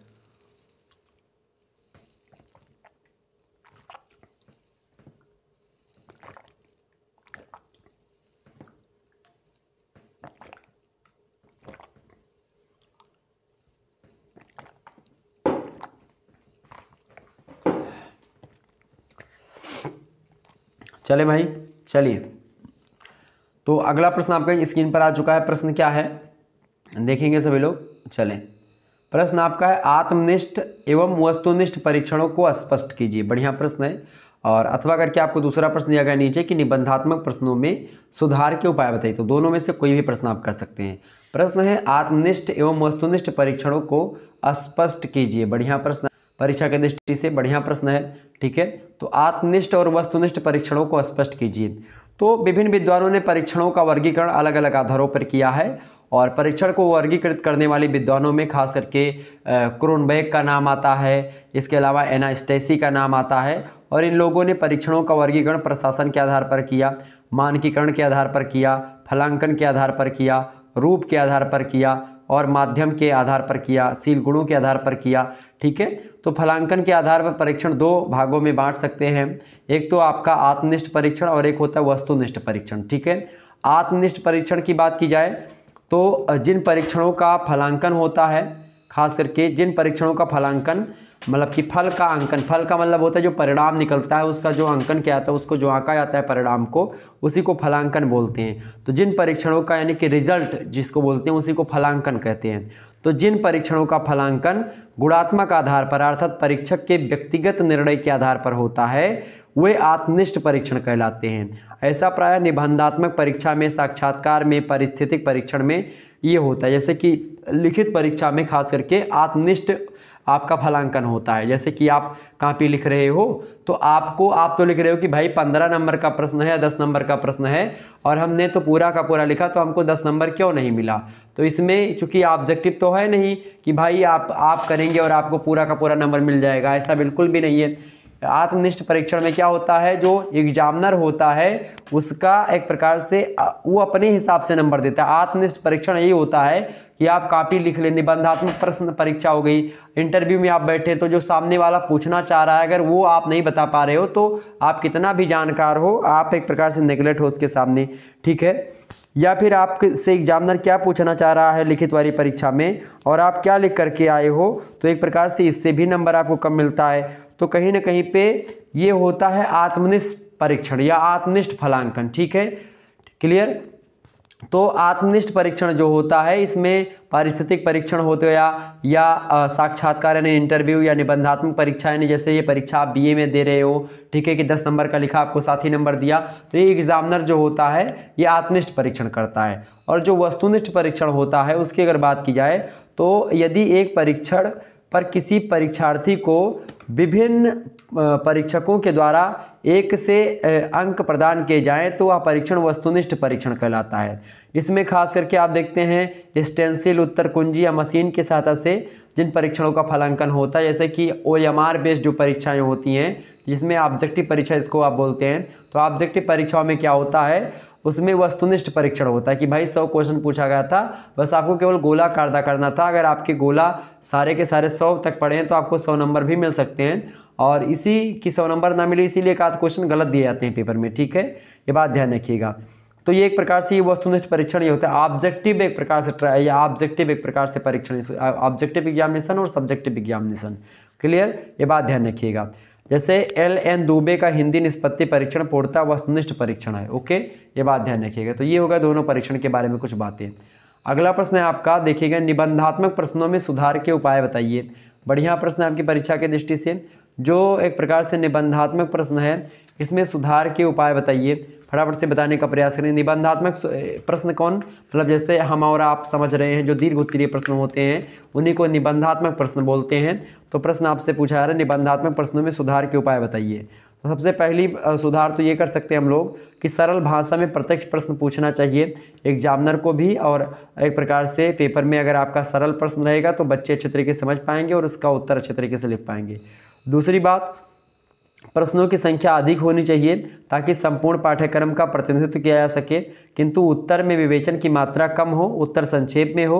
चले भाई चलिए तो अगला प्रश्न आपका स्क्रीन पर आ चुका है प्रश्न क्या है देखेंगे सभी लोग चले प्रश्न आपका है आत्मनिष्ठ एवं वस्तुनिष्ठ परीक्षणों को स्पष्ट कीजिए बढ़िया प्रश्न है और अथवा करके आपको दूसरा प्रश्न दिया गया नीचे कि निबंधात्मक प्रश्नों में सुधार के उपाय बताइए तो दोनों में से कोई भी प्रश्न आप कर सकते हैं प्रश्न है आत्मनिष्ठ एवं वस्तुनिष्ठ परीक्षणों को स्पष्ट कीजिए बढ़िया प्रश्न परीक्षा के दृष्टि से बढ़िया प्रश्न है ठीक है तो आत्मनिष्ठ और वस्तुनिष्ठ परीक्षणों को स्पष्ट कीजिए तो विभिन्न विद्वानों ने परीक्षणों का वर्गीकरण अलग अलग आधारों पर किया है और परीक्षण को वर्गीकृत करने वाले विद्वानों में खास करके क्रोनबैग का नाम आता है इसके अलावा एनास्टेसी का नाम आता है और इन लोगों ने परीक्षणों का वर्गीकरण प्रशासन के आधार पर किया मानकीकरण के आधार पर किया फलांकन के आधार पर किया रूप के आधार पर किया और माध्यम के आधार पर किया सील गुणों के आधार पर किया ठीक है तो फलांकन के आधार पर परीक्षण दो भागों में बांट सकते हैं एक तो आपका आत्मनिष्ठ परीक्षण और एक होता है वस्तुनिष्ठ परीक्षण ठीक है आत्मनिष्ठ परीक्षण की बात की जाए तो जिन परीक्षणों का फलांकन होता है खास करके जिन परीक्षणों का फलांकन मतलब कि फल का अंकन फल का मतलब होता है जो परिणाम निकलता है उसका जो अंकन क्या आता है उसको जो आंका जाता है परिणाम को उसी को फलांकन बोलते हैं तो जिन परीक्षणों का यानी कि रिजल्ट जिसको बोलते हैं उसी को फलांकन कहते हैं तो जिन परीक्षणों का फलांकन गुणात्मक आधार पर अर्थात परीक्षक के व्यक्तिगत निर्णय के आधार पर होता है वे आत्मनिष्ठ परीक्षण कहलाते हैं ऐसा प्राय निबंधात्मक परीक्षा में साक्षात्कार में परिस्थितिक परीक्षण में ये होता है जैसे कि लिखित परीक्षा में खास करके आत्मनिष्ठ आपका फलांकन होता है जैसे कि आप कापी लिख रहे हो तो आपको आप तो लिख रहे हो कि भाई पंद्रह नंबर का प्रश्न है या दस नंबर का प्रश्न है और हमने तो पूरा का पूरा लिखा तो हमको दस नंबर क्यों नहीं मिला तो इसमें चूँकि ऑब्जेक्टिव तो है नहीं कि भाई आप आप करेंगे और आपको पूरा का पूरा नंबर मिल जाएगा ऐसा बिल्कुल भी नहीं है आत्मनिष्ठ परीक्षण में क्या होता है जो एग्जामिनर होता है उसका एक प्रकार से वो अपने हिसाब से नंबर देता है आत्मनिष्ठ परीक्षण यही होता है या आप कापी लिख लें निबंधात्मक प्रश्न परीक्षा हो गई इंटरव्यू में आप बैठे तो जो सामने वाला पूछना चाह रहा है अगर वो आप नहीं बता पा रहे हो तो आप कितना भी जानकार हो आप एक प्रकार से निगलेक्ट हो उसके सामने ठीक है या फिर आपसे एग्जामिनर क्या पूछना चाह रहा है लिखित वाली परीक्षा में और आप क्या लिख करके आए हो तो एक प्रकार से इससे भी नंबर आपको कम मिलता है तो कहीं ना कहीं पे ये होता है आत्मनिष्ठ परीक्षण या आत्मनिष्ठ फलांकन ठीक है क्लियर तो आत्मनिष्ठ परीक्षण जो होता है इसमें पारिस्थितिक परीक्षण होते हो या साक्षात्कार यानी इंटरव्यू या निबंधात्मक परीक्षा यानी जैसे ये परीक्षा आप बीए में दे रहे हो ठीक है कि 10 नंबर का लिखा आपको ही नंबर दिया तो ये एग्जामिनर जो होता है ये आत्मनिष्ठ परीक्षण करता है और जो वस्तुनिष्ठ परीक्षण होता है उसकी अगर बात की जाए तो यदि एक परीक्षण पर किसी परीक्षार्थी को विभिन्न परीक्षकों के द्वारा एक से अंक प्रदान किए जाएँ तो वह परीक्षण वस्तुनिष्ठ परीक्षण कहलाता है इसमें खास करके आप देखते हैं स्टेंसिल उत्तर कुंजी या मशीन की सहायता से जिन परीक्षणों का फलांकन होता है जैसे कि ओ एम आर बेस्ड जो परीक्षाएं होती हैं जिसमें ऑब्जेक्टिव परीक्षा इसको आप बोलते हैं तो ऑब्जेक्टिव परीक्षाओं में क्या होता है उसमें वस्तुनिष्ठ परीक्षण होता है कि भाई सौ क्वेश्चन पूछा गया था बस आपको केवल गोला कारदा करना था अगर आपके गोला सारे के सारे सौ तक पड़े हैं तो आपको सौ नंबर भी मिल सकते हैं और इसी की सौ नंबर ना मिले इसीलिए एक आध क्वेश्चन गलत दिए जाते हैं पेपर में ठीक है ये बात ध्यान रखिएगा तो ये एक प्रकार से ये वस्तुनिष्ठ परीक्षण ये होता है ऑब्जेक्टिव एक प्रकार से या ऑब्जेक्टिव एक प्रकार से परीक्षण ऑब्जेक्टिव एग्जामिनेशन और सब्जेक्टिव एग्जामिनेशन क्लियर ये बात ध्यान रखिएगा जैसे एल एन दुबे का हिंदी निष्पत्ति परीक्षण पूर्णता वस्तुनिष्ठ परीक्षण है ओके ये बात ध्यान रखिएगा तो ये होगा दोनों परीक्षण के बारे में कुछ बातें अगला प्रश्न है आपका देखिएगा निबंधात्मक प्रश्नों में सुधार के उपाय बताइए बढ़िया प्रश्न है आपकी परीक्षा के दृष्टि से जो एक प्रकार से निबंधात्मक प्रश्न है इसमें सुधार के उपाय बताइए फटाफट से बताने का प्रयास करें निबंधात्मक प्रश्न कौन मतलब जैसे हम और आप समझ रहे हैं जो दीर्घ उत्तरीय प्रश्न होते हैं उन्हीं को निबंधात्मक प्रश्न बोलते हैं तो प्रश्न आपसे पूछा जा रहा है निबंधात्मक प्रश्नों में सुधार के उपाय बताइए तो सबसे पहली सुधार तो ये कर सकते हैं हम लोग कि सरल भाषा में प्रत्यक्ष प्रश्न पूछना चाहिए एग्जामिनर को भी और एक प्रकार से पेपर में अगर आपका सरल प्रश्न रहेगा तो बच्चे अच्छे तरीके से समझ पाएंगे और उसका उत्तर अच्छे तरीके से लिख पाएंगे दूसरी बात प्रश्नों की संख्या अधिक होनी चाहिए ताकि संपूर्ण पाठ्यक्रम का प्रतिनिधित्व किया जा सके किंतु उत्तर में विवेचन की मात्रा कम हो उत्तर संक्षेप में हो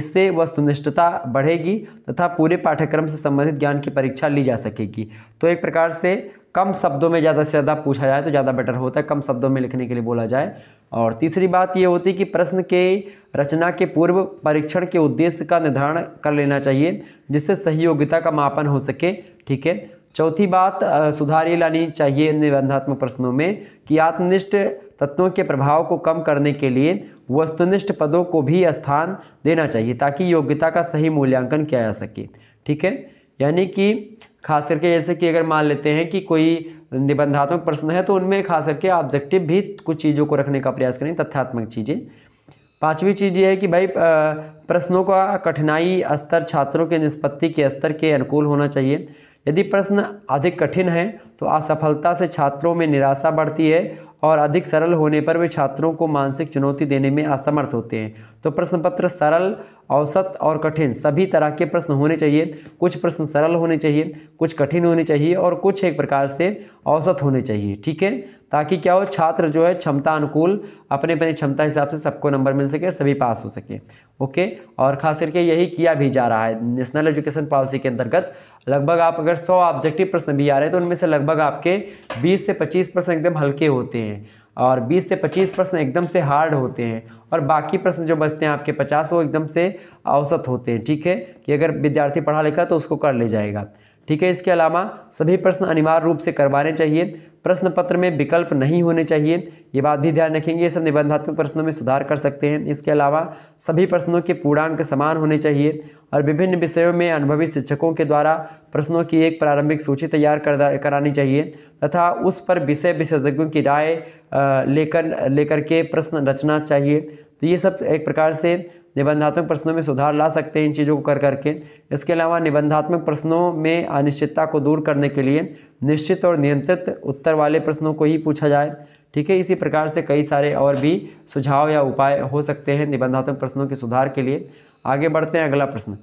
इससे वस्तुनिष्ठता बढ़ेगी तथा पूरे पाठ्यक्रम से संबंधित ज्ञान की परीक्षा ली जा सकेगी तो एक प्रकार से कम शब्दों में ज़्यादा से ज़्यादा पूछा जाए तो ज़्यादा बेटर होता है कम शब्दों में लिखने के लिए बोला जाए और तीसरी बात ये होती कि प्रश्न के रचना के पूर्व परीक्षण के उद्देश्य का निर्धारण कर लेना चाहिए जिससे सहयोगिता का मापन हो सके ठीक है चौथी बात सुधार ये लानी चाहिए निबंधात्मक प्रश्नों में कि आत्मनिष्ठ तत्वों के प्रभाव को कम करने के लिए वस्तुनिष्ठ पदों को भी स्थान देना चाहिए ताकि योग्यता का सही मूल्यांकन किया जा सके ठीक है यानी कि खास करके जैसे कि अगर मान लेते हैं कि कोई निबंधात्मक प्रश्न है तो उनमें खास करके ऑब्जेक्टिव भी कुछ चीज़ों को रखने का प्रयास करें तथ्यात्मक चीज़ें पांचवी चीज़ ये है कि भाई प्रश्नों का कठिनाई स्तर छात्रों के निष्पत्ति के स्तर के अनुकूल होना चाहिए यदि प्रश्न अधिक कठिन है तो असफलता से छात्रों में निराशा बढ़ती है और अधिक सरल होने पर वे छात्रों को मानसिक चुनौती देने में असमर्थ होते हैं तो प्रश्न पत्र सरल औसत और कठिन सभी तरह के प्रश्न होने चाहिए कुछ प्रश्न सरल होने चाहिए कुछ कठिन होने चाहिए और कुछ एक प्रकार से औसत होने चाहिए ठीक है ताकि क्या हो छात्र जो है क्षमता अनुकूल अपने अपनी क्षमता हिसाब से सबको नंबर मिल सके सभी पास हो सके ओके और खास करके यही किया भी जा रहा है नेशनल एजुकेशन पॉलिसी के अंतर्गत लगभग आप अगर 100 ऑब्जेक्टिव प्रश्न भी आ रहे हैं तो उनमें से लगभग आपके 20 से 25 प्रश्न एकदम हल्के होते हैं और 20 से 25 प्रश्न एकदम से हार्ड होते हैं और बाकी प्रश्न जो बचते हैं आपके 50 वो एकदम से औसत होते हैं ठीक है कि अगर विद्यार्थी पढ़ा लिखा तो उसको कर ले जाएगा ठीक है इसके अलावा सभी प्रश्न अनिवार्य रूप से करवाने चाहिए प्रश्न पत्र में विकल्प नहीं होने चाहिए ये बात भी ध्यान रखेंगे ये सब निबंधात्मक प्रश्नों में सुधार कर सकते हैं इसके अलावा सभी प्रश्नों के पूर्णांक समान होने चाहिए और विभिन्न विषयों में अनुभवी शिक्षकों के द्वारा प्रश्नों की एक प्रारंभिक सूची तैयार कर करानी चाहिए तथा उस पर विषय विशेषज्ञों की राय लेकर लेकर के प्रश्न रचना चाहिए तो ये सब एक प्रकार से निबंधात्मक प्रश्नों में सुधार ला सकते हैं इन चीज़ों को कर करके इसके अलावा निबंधात्मक प्रश्नों में अनिश्चितता को दूर करने के लिए निश्चित और नियंत्रित उत्तर वाले प्रश्नों को ही पूछा जाए ठीक है इसी प्रकार से कई सारे और भी सुझाव या उपाय हो सकते हैं निबंधात्मक प्रश्नों के सुधार के लिए आगे बढ़ते हैं अगला प्रश्न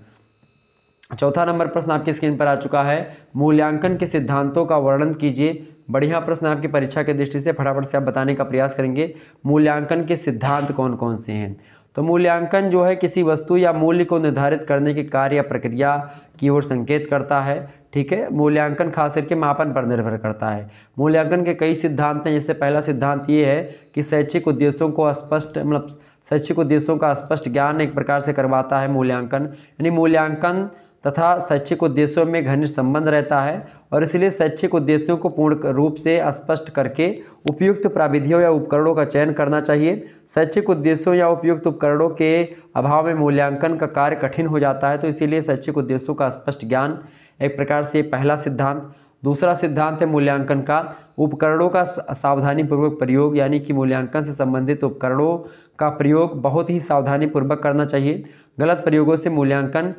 चौथा नंबर प्रश्न आपकी स्क्रीन पर आ चुका है मूल्यांकन के सिद्धांतों का वर्णन कीजिए बढ़िया प्रश्न आपकी परीक्षा के दृष्टि से फटाफट से आप बताने का प्रयास करेंगे मूल्यांकन के सिद्धांत कौन कौन से हैं तो मूल्यांकन जो है किसी वस्तु या मूल्य को निर्धारित करने के कार्य या प्रक्रिया की ओर संकेत करता है ठीक है मूल्यांकन खास करके मापन पर निर्भर करता है मूल्यांकन के कई सिद्धांत हैं जैसे पहला सिद्धांत ये है कि शैक्षिक उद्देश्यों को स्पष्ट मतलब शैक्षिक उद्देश्यों का स्पष्ट ज्ञान एक प्रकार से करवाता है मूल्यांकन यानी मूल्यांकन तथा शैक्षिक उद्देश्यों में घनिष्ठ संबंध रहता है और इसलिए शैक्षिक उद्देश्यों को पूर्ण रूप से स्पष्ट करके उपयुक्त प्राविधियों या उपकरणों का चयन करना चाहिए शैक्षिक उद्देश्यों या उपयुक्त उपकरणों के अभाव में मूल्यांकन का कार्य कठिन हो जाता है तो इसीलिए शैक्षिक उद्देश्यों का स्पष्ट ज्ञान एक प्रकार से पहला सिद्धांत दूसरा सिद्धांत है मूल्यांकन का उपकरणों का सावधानीपूर्वक प्रयोग यानी कि मूल्यांकन से संबंधित उपकरणों का प्रयोग बहुत ही सावधानीपूर्वक करना चाहिए गलत प्रयोगों से मूल्यांकन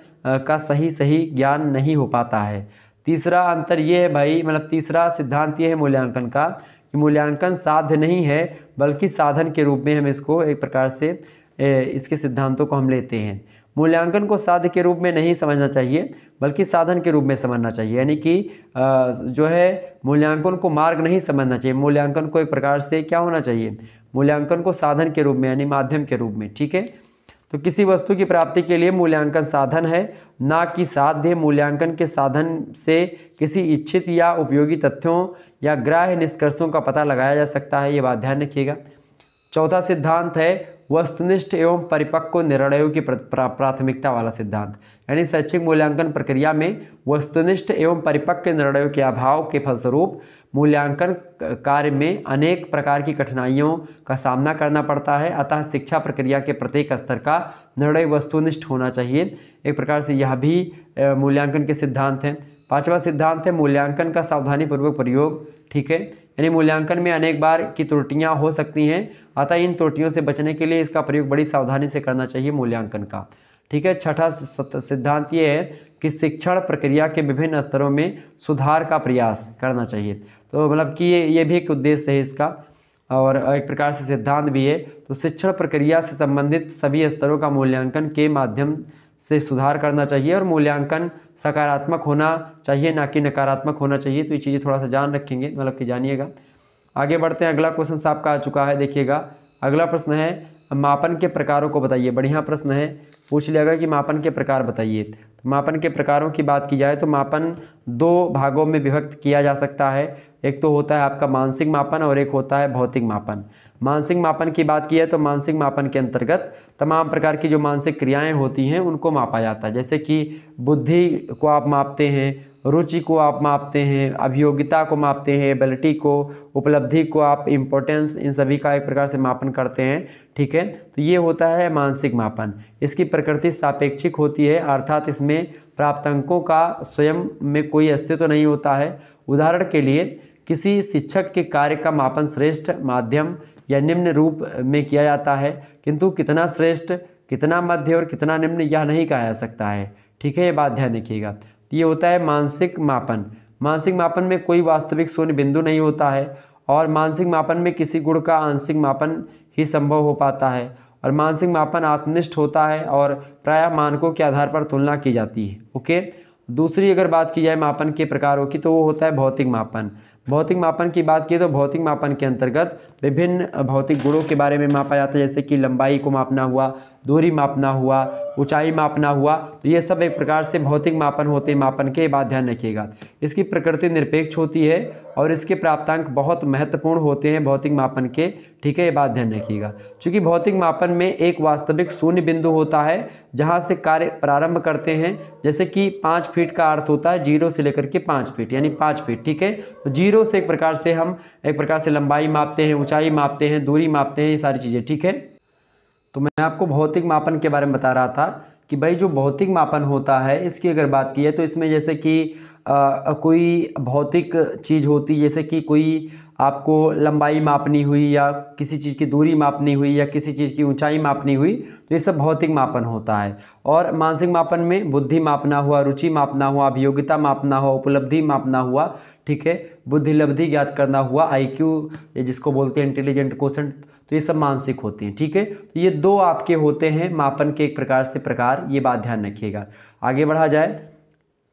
का सही सही ज्ञान नहीं हो पाता है तीसरा अंतर ये है भाई मतलब तीसरा सिद्धांत ये है मूल्यांकन का कि मूल्यांकन साध्य नहीं है बल्कि साधन के रूप में हम इसको एक प्रकार से इसके सिद्धांतों को हम लेते हैं मूल्यांकन को साध्य के रूप में नहीं समझना चाहिए बल्कि साधन के रूप में समझना चाहिए यानी कि जो है मूल्यांकन को मार्ग नहीं समझना चाहिए मूल्यांकन को एक प्रकार से क्या होना चाहिए मूल्यांकन को साधन के रूप में यानी माध्यम के रूप में ठीक है तो किसी वस्तु की प्राप्ति के लिए मूल्यांकन साधन है ना कि साध्य मूल्यांकन के साधन से किसी इच्छित या उपयोगी तथ्यों या ग्राह्य निष्कर्षों का पता लगाया जा सकता है ये बात ध्यान रखिएगा चौथा सिद्धांत है वस्तुनिष्ठ एवं परिपक्व निर्णयों की प्राथमिकता वाला सिद्धांत यानी शैक्षिक मूल्यांकन प्रक्रिया में वस्तुनिष्ठ एवं परिपक्व निर्णयों के अभाव के फलस्वरूप मूल्यांकन कार्य में अनेक प्रकार की कठिनाइयों का सामना करना पड़ता है अतः शिक्षा प्रक्रिया के प्रत्येक स्तर का निर्णय वस्तुनिष्ठ होना चाहिए एक प्रकार से यह भी मूल्यांकन के सिद्धांत हैं पांचवा सिद्धांत है मूल्यांकन का सावधानीपूर्वक प्रयोग ठीक है यानी मूल्यांकन में अनेक बार की त्रुटियाँ हो सकती हैं अतः इन त्रुटियों से बचने के लिए इसका प्रयोग बड़ी सावधानी से करना चाहिए मूल्यांकन का ठीक है छठा सिद्धांत ये है कि शिक्षण प्रक्रिया के विभिन्न स्तरों में सुधार का प्रयास करना चाहिए तो मतलब कि ये ये भी एक उद्देश्य है इसका और एक प्रकार से सिद्धांत भी है तो शिक्षण प्रक्रिया से संबंधित सभी स्तरों का मूल्यांकन के माध्यम से सुधार करना चाहिए और मूल्यांकन सकारात्मक होना चाहिए ना कि नकारात्मक होना चाहिए तो ये चीज़ें थोड़ा सा जान रखेंगे मतलब कि जानिएगा आगे बढ़ते हैं अगला क्वेश्चन साहब का आ चुका है देखिएगा अगला प्रश्न है मापन के प्रकारों को बताइए बढ़िया प्रश्न है पूछ लिया गया कि मापन के प्रकार बताइए तो मापन के प्रकारों की बात की जाए तो मापन दो भागों में विभक्त किया जा सकता है एक तो होता है आपका मानसिक मापन और एक होता है भौतिक मापन मानसिक मापन की बात की है तो मानसिक मापन के अंतर्गत तमाम प्रकार की जो मानसिक क्रियाएं होती हैं उनको मापा जाता है जैसे कि बुद्धि को आप मापते हैं रुचि को आप मापते हैं अभियोगिता को मापते हैं एबिलिटी को उपलब्धि को आप इम्पोर्टेंस इन सभी का एक प्रकार से मापन करते हैं ठीक है तो ये होता है मानसिक मापन इसकी प्रकृति सापेक्षिक होती है अर्थात इसमें प्राप्तांकों का स्वयं में कोई अस्तित्व तो नहीं होता है उदाहरण के लिए किसी शिक्षक के कार्य का मापन श्रेष्ठ माध्यम या निम्न रूप में किया जाता है किंतु कितना श्रेष्ठ कितना मध्य और कितना निम्न यह नहीं कहा जा सकता है ठीक है ये बात ध्यान रखिएगा तो ये होता है मानसिक मापन मानसिक मापन में कोई वास्तविक शून्य बिंदु नहीं होता है और मानसिक मापन में किसी गुण का आंशिक मापन ही संभव हो पाता है और मानसिक मापन आत्मनिष्ठ होता है और प्रायः मानकों के आधार पर तुलना की जाती है ओके दूसरी अगर बात की जाए मापन के प्रकारों की तो वो होता है भौतिक मापन भौतिक मापन की बात की तो भौतिक मापन के अंतर्गत विभिन्न भौतिक गुणों के बारे में मापा जाता है जैसे कि लंबाई को मापना हुआ दूरी मापना हुआ ऊंचाई मापना हुआ तो ये सब एक प्रकार से भौतिक मापन होते मापन के बाद ध्यान रखिएगा इसकी प्रकृति निरपेक्ष होती है और इसके प्राप्तांक बहुत महत्वपूर्ण होते हैं भौतिक मापन के ठीक है ये बात ध्यान रखिएगा क्योंकि भौतिक मापन में एक वास्तविक शून्य बिंदु होता है जहाँ से कार्य प्रारंभ करते हैं जैसे कि पाँच फीट का अर्थ होता है जीरो से लेकर के पाँच फीट यानी पाँच फीट ठीक है तो जीरो से एक प्रकार से हम एक प्रकार से लंबाई मापते हैं ऊँचाई मापते हैं दूरी मापते हैं ये सारी चीज़ें ठीक है तो मैं आपको भौतिक मापन के बारे में बता रहा था कि भाई जो भौतिक मापन होता है इसकी अगर बात की है तो इसमें जैसे कि आ, कोई भौतिक चीज़ होती जैसे कि कोई आपको लंबाई मापनी हुई या किसी चीज़ की दूरी मापनी हुई या किसी चीज़ की ऊंचाई मापनी हुई तो ये सब भौतिक मापन होता है और मानसिक मापन में बुद्धि मापना हुआ रुचि मापना हुआ अभियोग्यता मापना हुआ उपलब्धि मापना हुआ ठीक है बुद्धिलब्धि ज्ञात करना हुआ आई क्यू जिसको बोलते हैं इंटेलिजेंट क्वेश्चन तो ये सब मानसिक होते हैं ठीक है तो ये दो आपके होते हैं मापन के एक प्रकार से प्रकार ये बात ध्यान रखिएगा आगे बढ़ा जाए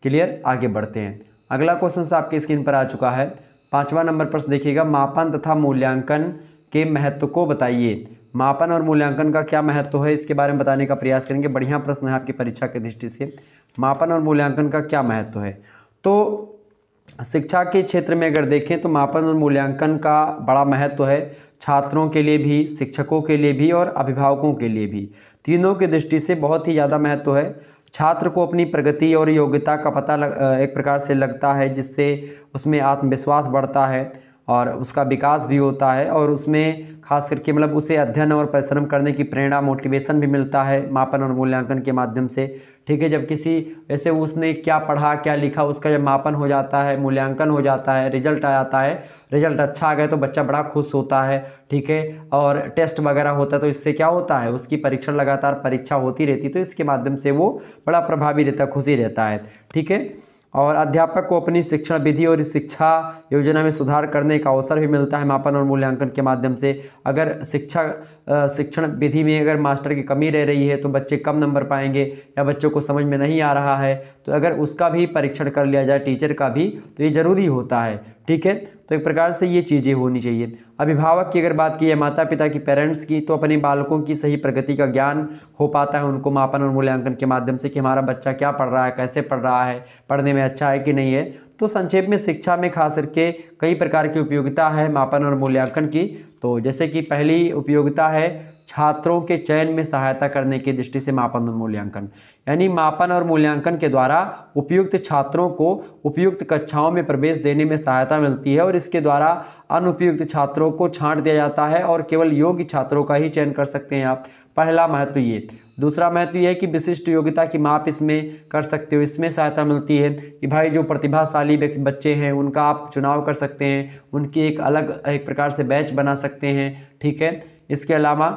क्लियर आगे बढ़ते हैं अगला क्वेश्चन आपके स्क्रीन पर आ चुका है पाँचवा नंबर प्रश्न देखिएगा मापन तथा मूल्यांकन के महत्व को बताइए मापन और मूल्यांकन का क्या महत्व है इसके बारे में बताने का प्रयास करेंगे बढ़िया प्रश्न है आपकी परीक्षा की दृष्टि से मापन और मूल्यांकन का क्या महत्व है तो शिक्षा के क्षेत्र में अगर देखें तो मापन और मूल्यांकन का बड़ा महत्व है छात्रों के लिए भी शिक्षकों के लिए भी और अभिभावकों के लिए भी तीनों की दृष्टि से बहुत ही ज़्यादा महत्व है छात्र को अपनी प्रगति और योग्यता का पता लग, एक प्रकार से लगता है जिससे उसमें आत्मविश्वास बढ़ता है और उसका विकास भी होता है और उसमें खास करके मतलब उसे अध्ययन और परिश्रम करने की प्रेरणा मोटिवेशन भी मिलता है मापन और मूल्यांकन के माध्यम से ठीक है जब किसी ऐसे उसने क्या पढ़ा क्या लिखा उसका जब मापन हो जाता है मूल्यांकन हो जाता है रिजल्ट आ जाता है रिजल्ट अच्छा आ गया तो बच्चा बड़ा खुश होता है ठीक है और टेस्ट वगैरह होता है तो इससे क्या होता है उसकी परीक्षण लगातार परीक्षा होती रहती तो इसके माध्यम से वो बड़ा प्रभावी रहता खुशी रहता है ठीक है और अध्यापक को अपनी शिक्षण विधि और शिक्षा योजना में सुधार करने का अवसर भी मिलता है मापन और मूल्यांकन के माध्यम से अगर शिक्षा शिक्षण विधि में अगर मास्टर की कमी रह रही है तो बच्चे कम नंबर पाएंगे या बच्चों को समझ में नहीं आ रहा है तो अगर उसका भी परीक्षण कर लिया जाए टीचर का भी तो ये ज़रूरी होता है ठीक है तो एक प्रकार से ये चीज़ें होनी चाहिए अभिभावक की अगर बात की या माता पिता की पेरेंट्स की तो अपने बालकों की सही प्रगति का ज्ञान हो पाता है उनको मापन और मूल्यांकन के माध्यम से कि हमारा बच्चा क्या पढ़ रहा है कैसे पढ़ रहा है पढ़ने में अच्छा है कि नहीं है तो संक्षेप में शिक्षा में खास करके कई प्रकार की उपयोगिता है मापन और मूल्यांकन की तो जैसे कि पहली उपयोगिता है छात्रों के चयन में सहायता करने की दृष्टि से मापन और मूल्यांकन यानी मापन और मूल्यांकन के द्वारा उपयुक्त छात्रों को उपयुक्त कक्षाओं में प्रवेश देने में सहायता मिलती है और इसके द्वारा अनुपयुक्त छात्रों को छांट दिया जाता है और केवल योग्य छात्रों का ही चयन कर सकते हैं आप पहला महत्व ये दूसरा महत्व यह है कि विशिष्ट योग्यता की माप इसमें कर सकते हो इसमें सहायता मिलती है कि भाई जो प्रतिभाशाली बच्चे हैं उनका आप चुनाव कर सकते हैं उनकी एक अलग एक प्रकार से बैच बना सकते हैं ठीक है इसके अलावा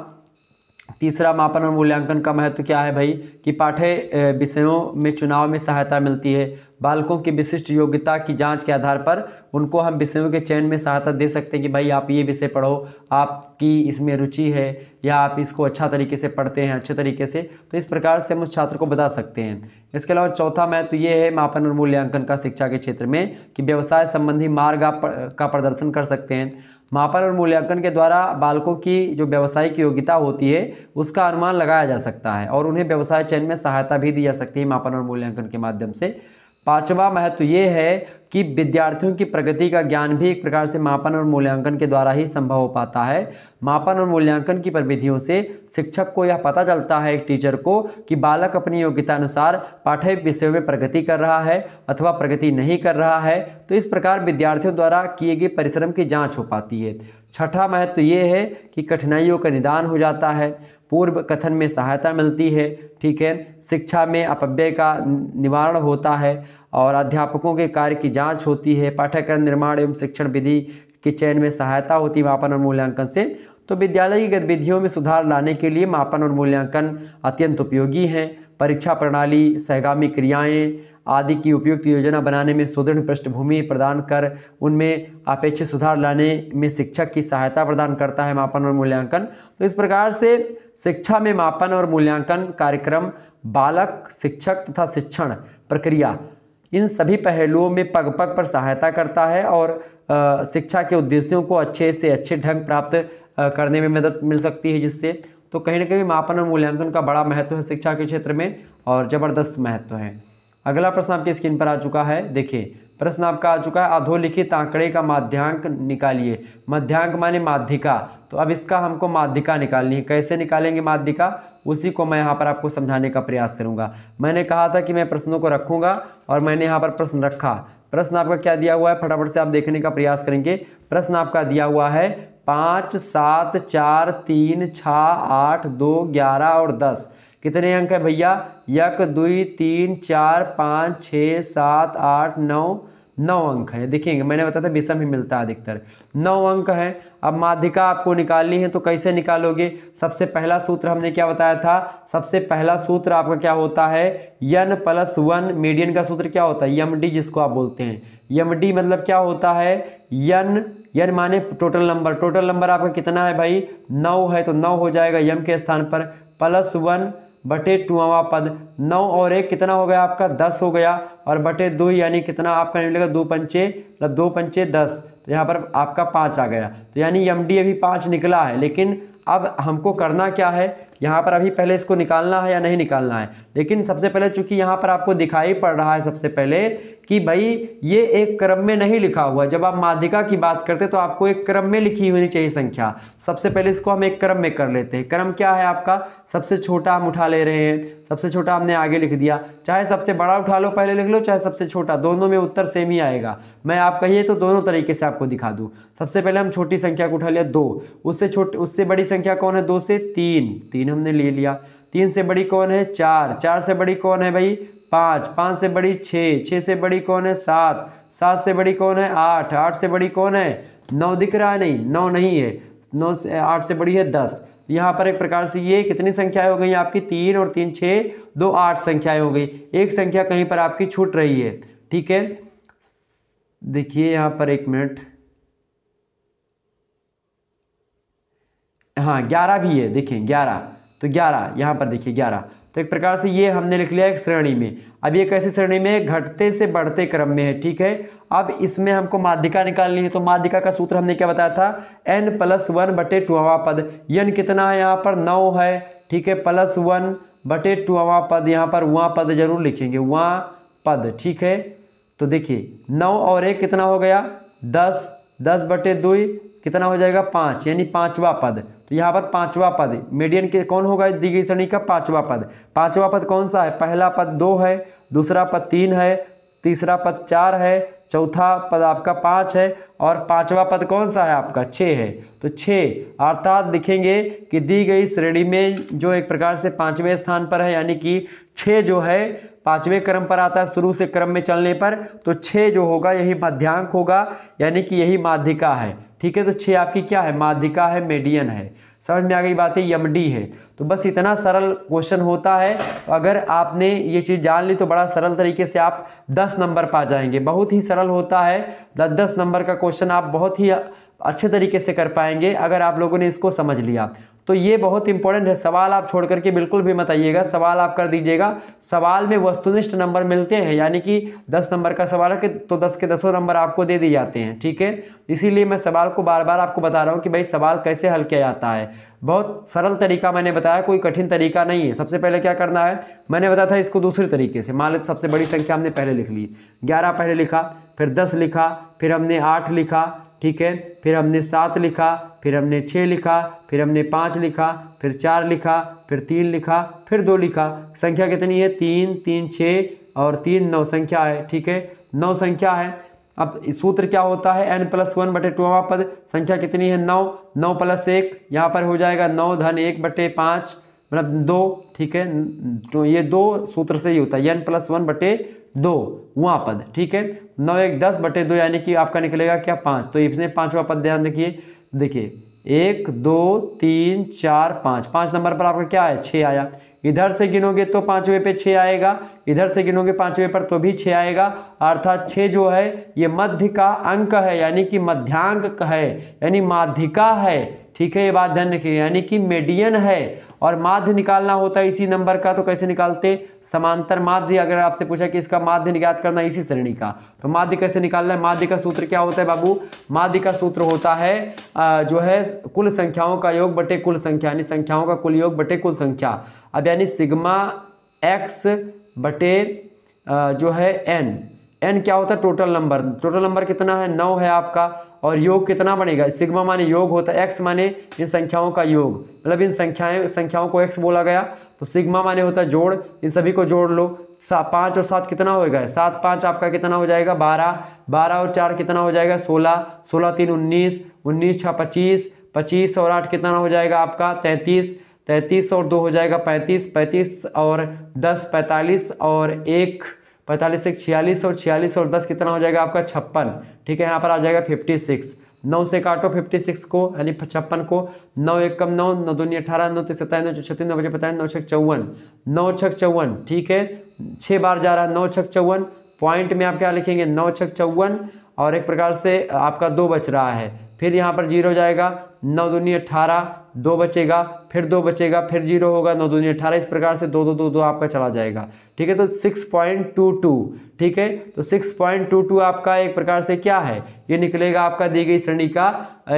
तीसरा मापन और मूल्यांकन का महत्व तो क्या है भाई कि पाठ्य विषयों में चुनाव में सहायता मिलती है बालकों की विशिष्ट योग्यता की जांच के आधार पर उनको हम विषयों के चयन में सहायता दे सकते हैं कि भाई आप ये विषय पढ़ो आपकी इसमें रुचि है या आप इसको अच्छा तरीके से पढ़ते हैं अच्छे तरीके से तो इस प्रकार से हम उस छात्र को बता सकते हैं इसके अलावा चौथा महत्व तो ये है मापन और मूल्यांकन का शिक्षा के क्षेत्र में कि व्यवसाय संबंधी मार्ग आप का प्रदर्शन कर सकते हैं मापन और मूल्यांकन के द्वारा बालकों की जो व्यवसायिक योग्यता होती है उसका अनुमान लगाया जा सकता है और उन्हें व्यवसाय चयन में सहायता भी दी जा सकती है मापन और मूल्यांकन के माध्यम से पांचवा महत्व ये है कि विद्यार्थियों की प्रगति का ज्ञान भी एक प्रकार से मापन और मूल्यांकन के द्वारा ही संभव हो पाता है मापन और मूल्यांकन की प्रविधियों से शिक्षक को यह पता चलता है एक टीचर को कि बालक अपनी योग्यता अनुसार पाठ्य विषयों में प्रगति कर रहा है अथवा प्रगति नहीं कर रहा है तो इस प्रकार विद्यार्थियों द्वारा किए गए परिश्रम की जाँच हो पाती है छठा महत्व ये है कि कठिनाइयों का निदान हो जाता है पूर्व कथन में सहायता मिलती है ठीक है शिक्षा में अपव्यय का निवारण होता है और अध्यापकों के कार्य की जांच होती है पाठ्यक्रम निर्माण एवं शिक्षण विधि के चयन में सहायता होती है मापन और मूल्यांकन से तो विद्यालय की गतिविधियों में सुधार लाने के लिए मापन और मूल्यांकन अत्यंत उपयोगी हैं परीक्षा प्रणाली सहगामी क्रियाएँ आदि की उपयुक्त योजना बनाने में सुदृढ़ पृष्ठभूमि प्रदान कर उनमें अपेक्षित सुधार लाने में शिक्षक की सहायता प्रदान करता है मापन और मूल्यांकन तो इस प्रकार से शिक्षा में मापन और मूल्यांकन कार्यक्रम बालक शिक्षक तथा शिक्षण प्रक्रिया इन सभी पहलुओं में पग पग पर सहायता करता है और शिक्षा के उद्देश्यों को अच्छे से अच्छे ढंग प्राप्त करने में मदद मिल सकती है जिससे तो कहीं ना कहीं मापन और मूल्यांकन का बड़ा महत्व है शिक्षा के क्षेत्र में और ज़बरदस्त महत्व है अगला प्रश्न आपके स्क्रीन पर आ चुका है देखिए प्रश्न आपका आ चुका है अधोलिखित आंकड़े का माध्यांक निकालिए मध्यांक माने माध्यिका तो अब इसका हमको माध्यिका निकालनी है कैसे निकालेंगे माध्यिका उसी को मैं यहाँ पर आपको समझाने का प्रयास करूँगा मैंने कहा था कि मैं प्रश्नों को रखूँगा और मैंने यहाँ पर प्रश्न रखा प्रश्न आपका क्या दिया हुआ है फटाफट से आप देखने का प्रयास करेंगे प्रश्न आपका दिया हुआ है पाँच सात चार तीन छः आठ दो ग्यारह और दस कितने अंक है भैया यक दुई तीन चार पाँच छः सात आठ नौ नौ अंक है देखेंगे मैंने बताया था विषम ही मिलता है अधिकतर नौ अंक है अब माध्यिका आपको निकालनी है तो कैसे निकालोगे सबसे पहला सूत्र हमने क्या बताया था सबसे पहला सूत्र आपका क्या होता है यन प्लस वन मीडियन का सूत्र क्या होता है यम डी जिसको आप बोलते हैं यम डी मतलब क्या होता है यन यन माने टोटल नंबर टोटल नंबर आपका कितना है भाई नौ है तो नौ हो जाएगा यम के स्थान पर प्लस वन बटे टूवा पद नौ और एक कितना हो गया आपका दस हो गया और बटे दो यानी कितना आपका मिलेगा दो पंचे मतलब दो पंचे दस तो यहाँ पर आपका पाँच आ गया तो यानी एम डी अभी पाँच निकला है लेकिन अब हमको करना क्या है यहाँ पर अभी पहले इसको निकालना है या नहीं निकालना है लेकिन सबसे पहले चूंकि यहाँ पर आपको दिखाई पड़ रहा है सबसे पहले कि भाई ये एक क्रम में नहीं लिखा हुआ जब आप माध्यिका की बात करते तो आपको एक क्रम में लिखी होनी चाहिए संख्या सबसे पहले इसको हम एक क्रम में कर लेते हैं क्रम क्या है आपका सबसे छोटा हम उठा ले रहे हैं सबसे छोटा हमने आगे लिख दिया चाहे सबसे बड़ा उठा लो पहले लिख लो चाहे सबसे छोटा दोनों में उत्तर सेम ही आएगा मैं आप कहिए तो दोनों तरीके से आपको दिखा दूँ सबसे पहले हम छोटी संख्या को उठा लिया दो उससे छोटी उससे बड़ी संख्या कौन है दो से तीन तीन हमने ले लिया तीन से बड़ी कौन है चार चार से बड़ी कौन है भाई पाँच पाँच से बड़ी छः छः से बड़ी कौन है सात सात से बड़ी कौन है आठ आठ से बड़ी कौन है नौ दिख रहा है नहीं नौ नहीं है नौ से आठ से बड़ी है दस यहाँ पर एक प्रकार से ये कितनी संख्याएं हो गई आपकी तीन और तीन छः दो आठ संख्याएं हो गई एक संख्या कहीं पर आपकी छूट रही है ठीक है देखिए यहाँ पर एक मिनट हाँ ग्यारह भी है देखिए ग्यारह तो ग्यारह यहाँ पर देखिए ग्यारह तो एक प्रकार से ये हमने लिख लिया एक श्रेणी में अब ये कैसी श्रेणी में घटते से बढ़ते क्रम में है ठीक है अब इसमें हमको माध्यिका निकालनी है तो माध्यिका का सूत्र हमने क्या बताया था एन प्लस वन बटे टूवा पद यन कितना है यहाँ पर नौ है ठीक है प्लस वन बटे टूवा पद यहाँ पर वहाँ पद जरूर लिखेंगे वहाँ पद ठीक है तो देखिए नौ और एक कितना हो गया दस दस बटे दुई कितना हो जाएगा पाँच यानी पाँचवा पद तो यहाँ पर पाँचवा पद मीडियन के कौन होगा दी गई श्रेणी का पाँचवा पद पाँचवा पद कौन सा है पहला पद दो है दूसरा पद तीन है तीसरा पद चार है चौथा पद आपका पाँच है और पांचवा पद कौन सा है आपका छः है तो छः अर्थात लिखेंगे कि दी गई श्रेणी में जो एक प्रकार से पाँचवें स्थान पर है यानी कि छः जो है पाँचवें क्रम पर आता है शुरू से क्रम में चलने पर तो छः जो होगा यही मध्यांक होगा यानी कि यही माध्यिका है ठीक है तो छः आपकी क्या है माध्यिका है मेडियन है समझ में आ गई बात है यम डी है तो बस इतना सरल क्वेश्चन होता है तो अगर आपने ये चीज़ जान ली तो बड़ा सरल तरीके से आप दस नंबर पा जाएंगे बहुत ही सरल होता है दस दस नंबर का क्वेश्चन आप बहुत ही अच्छे तरीके से कर पाएंगे अगर आप लोगों ने इसको समझ लिया तो ये बहुत इंपॉर्टेंट है सवाल आप छोड़ करके बिल्कुल भी मत आइएगा सवाल आप कर दीजिएगा सवाल में वस्तुनिष्ठ नंबर मिलते हैं यानी कि दस नंबर का सवाल है कि तो दस के दसों नंबर आपको दे दिए जाते हैं ठीक है इसीलिए मैं सवाल को बार बार आपको बता रहा हूँ कि भाई सवाल कैसे हल किया जाता है बहुत सरल तरीका मैंने बताया कोई कठिन तरीका नहीं है सबसे पहले क्या करना है मैंने बताया था इसको दूसरे तरीके से मान लेते सबसे बड़ी संख्या हमने पहले लिख ली ग्यारह पहले लिखा फिर दस लिखा फिर हमने आठ लिखा ठीक है फिर हमने सात लिखा फिर हमने छः लिखा फिर हमने पाँच लिखा फिर चार लिखा फिर तीन लिखा फिर दो लिखा संख्या कितनी है तीन तीन छः और तीन नौ संख्या है ठीक है नौ संख्या है अब सूत्र क्या होता है एन प्लस वन बटे टू वहाँ पद संख्या कितनी है नौ नौ प्लस एक यहाँ पर हो जाएगा नौ धन एक बटे पाँच मतलब दो ठीक है तो ये दो सूत्र से ही होता है एन प्लस वन बटे दो वहाँ पद ठीक है नौ एक दस बटे दो यानी कि आपका निकलेगा क्या पाँच तो इसने पाँचवा पद ध्यान देखिए देखिए एक दो तीन चार पाँच पाँच नंबर पर आपका क्या आया छः आया इधर से गिनोगे तो पाँचवें पे छः आएगा इधर से गिनोगे पाँचवें पर तो भी छः आएगा अर्थात छः जो है ये मध्य का अंक है यानी कि मध्यांक है यानी माध्यिका है ठीक है ये बात ध्यान रखिए यानी कि मेडियन है और माध्य निकालना होता है इसी नंबर का तो कैसे निकालते समांतर माध्य अगर आपसे पूछा कि इसका माध्य ज्ञात करना इसी श्रेणी का तो माध्य कैसे निकालना है माध्य का सूत्र क्या होता है बाबू माध्य का सूत्र होता है जो है कुल संख्याओं का योग बटे कुल संख्या यानी संख्याओं का कुल योग बटे कुल संख्या अब यानी सिग्मा एक्स बटे जो है एन एन क्या होता है टोटल नंबर टोटल नंबर कितना है नौ है आपका और योग कितना बनेगा सिग्मा माने योग होता है एक्स माने इन संख्याओं का योग मतलब इन संख्याएं संख्याओं को एक्स बोला गया तो सिग्मा माने होता है जोड़ इन सभी को जोड़ लो सा पाँच और सात कितना होएगा सात पाँच आपका कितना हो जाएगा बारह बारह और चार कितना हो जाएगा सोलह सोलह तीन उन्नीस उन्नीस छः पच्चीस पच्चीस और आठ कितना हो जाएगा आपका तैंतीस तैंतीस और दो हो जाएगा पैंतीस पैंतीस और दस पैंतालीस और एक पैंतालीस एक छियालीस और छियालीस और दस कितना हो जाएगा आपका छप्पन ठीक है यहाँ पर आ जाएगा फिफ्टी सिक्स नौ से काटो फिफ्टी सिक्स को यानी छप्पन को नौ एक कम नौ नौ दूनी अठारह नौ तीस सत्ताईस नौ छत्तीस नौ बजे बताए नौ छक चौवन नौ छक चौवन ठीक है छः बार जा रहा है नौ छक चौवन पॉइंट में आप क्या लिखेंगे नौ छक चौवन और एक प्रकार से आपका दो बच रहा है फिर यहाँ पर जीरो जाएगा नौ दूनी अट्ठारह दो बचेगा फिर दो बचेगा फिर जीरो होगा नौ दूनी अठारह इस प्रकार से दो दो दो दो आपका चला जाएगा ठीक है तो सिक्स पॉइंट टू टू ठीक है तो सिक्स पॉइंट टू टू आपका एक प्रकार से क्या है ये निकलेगा आपका दी गई श्रेणी का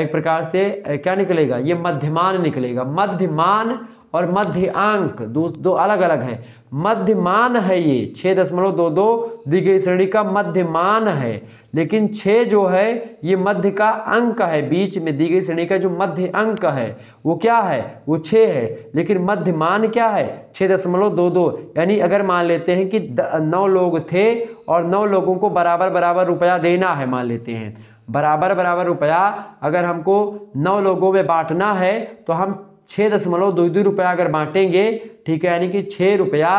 एक प्रकार से क्या निकलेगा ये मध्यमान निकलेगा मध्यमान और मध्य अंक दो दो अलग अलग हैं मध्यमान है ये छः दशमलव दो दो दी गई श्रेणी का मध्यमान है लेकिन छः जो है ये मध्य का अंक है बीच में दी गई श्रेणी का जो मध्य अंक है वो क्या है वो छः है लेकिन मध्यमान क्या है छः दशमलव दो दो यानी अगर मान लेते हैं कि नौ लोग थे और नौ लोगों को बराबर बराबर रुपया देना है मान लेते हैं बराबर बराबर रुपया अगर हमको नौ लोगों में बांटना है तो हम छः दशमलव दो दो रुपया अगर बांटेंगे ठीक है यानी कि छः रुपया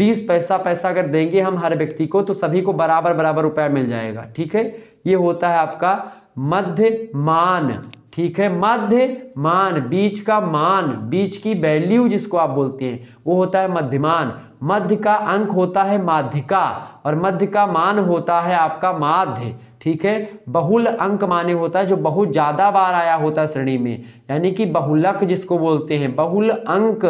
बीस पैसा पैसा अगर देंगे हम हर व्यक्ति को तो सभी को बराबर बराबर रुपया मिल जाएगा ठीक है ये होता है आपका मध्य मान ठीक है मध्य मान बीच का मान बीच की वैल्यू जिसको आप बोलते हैं वो होता है मध्यमान मध्य का अंक होता है माध्यिका और मध्य का मान होता है आपका माध्य ठीक है बहुल अंक माने होता है जो बहुत ज़्यादा बार आया होता है श्रेणी में यानी कि बहुलक जिसको बोलते हैं बहुल अंक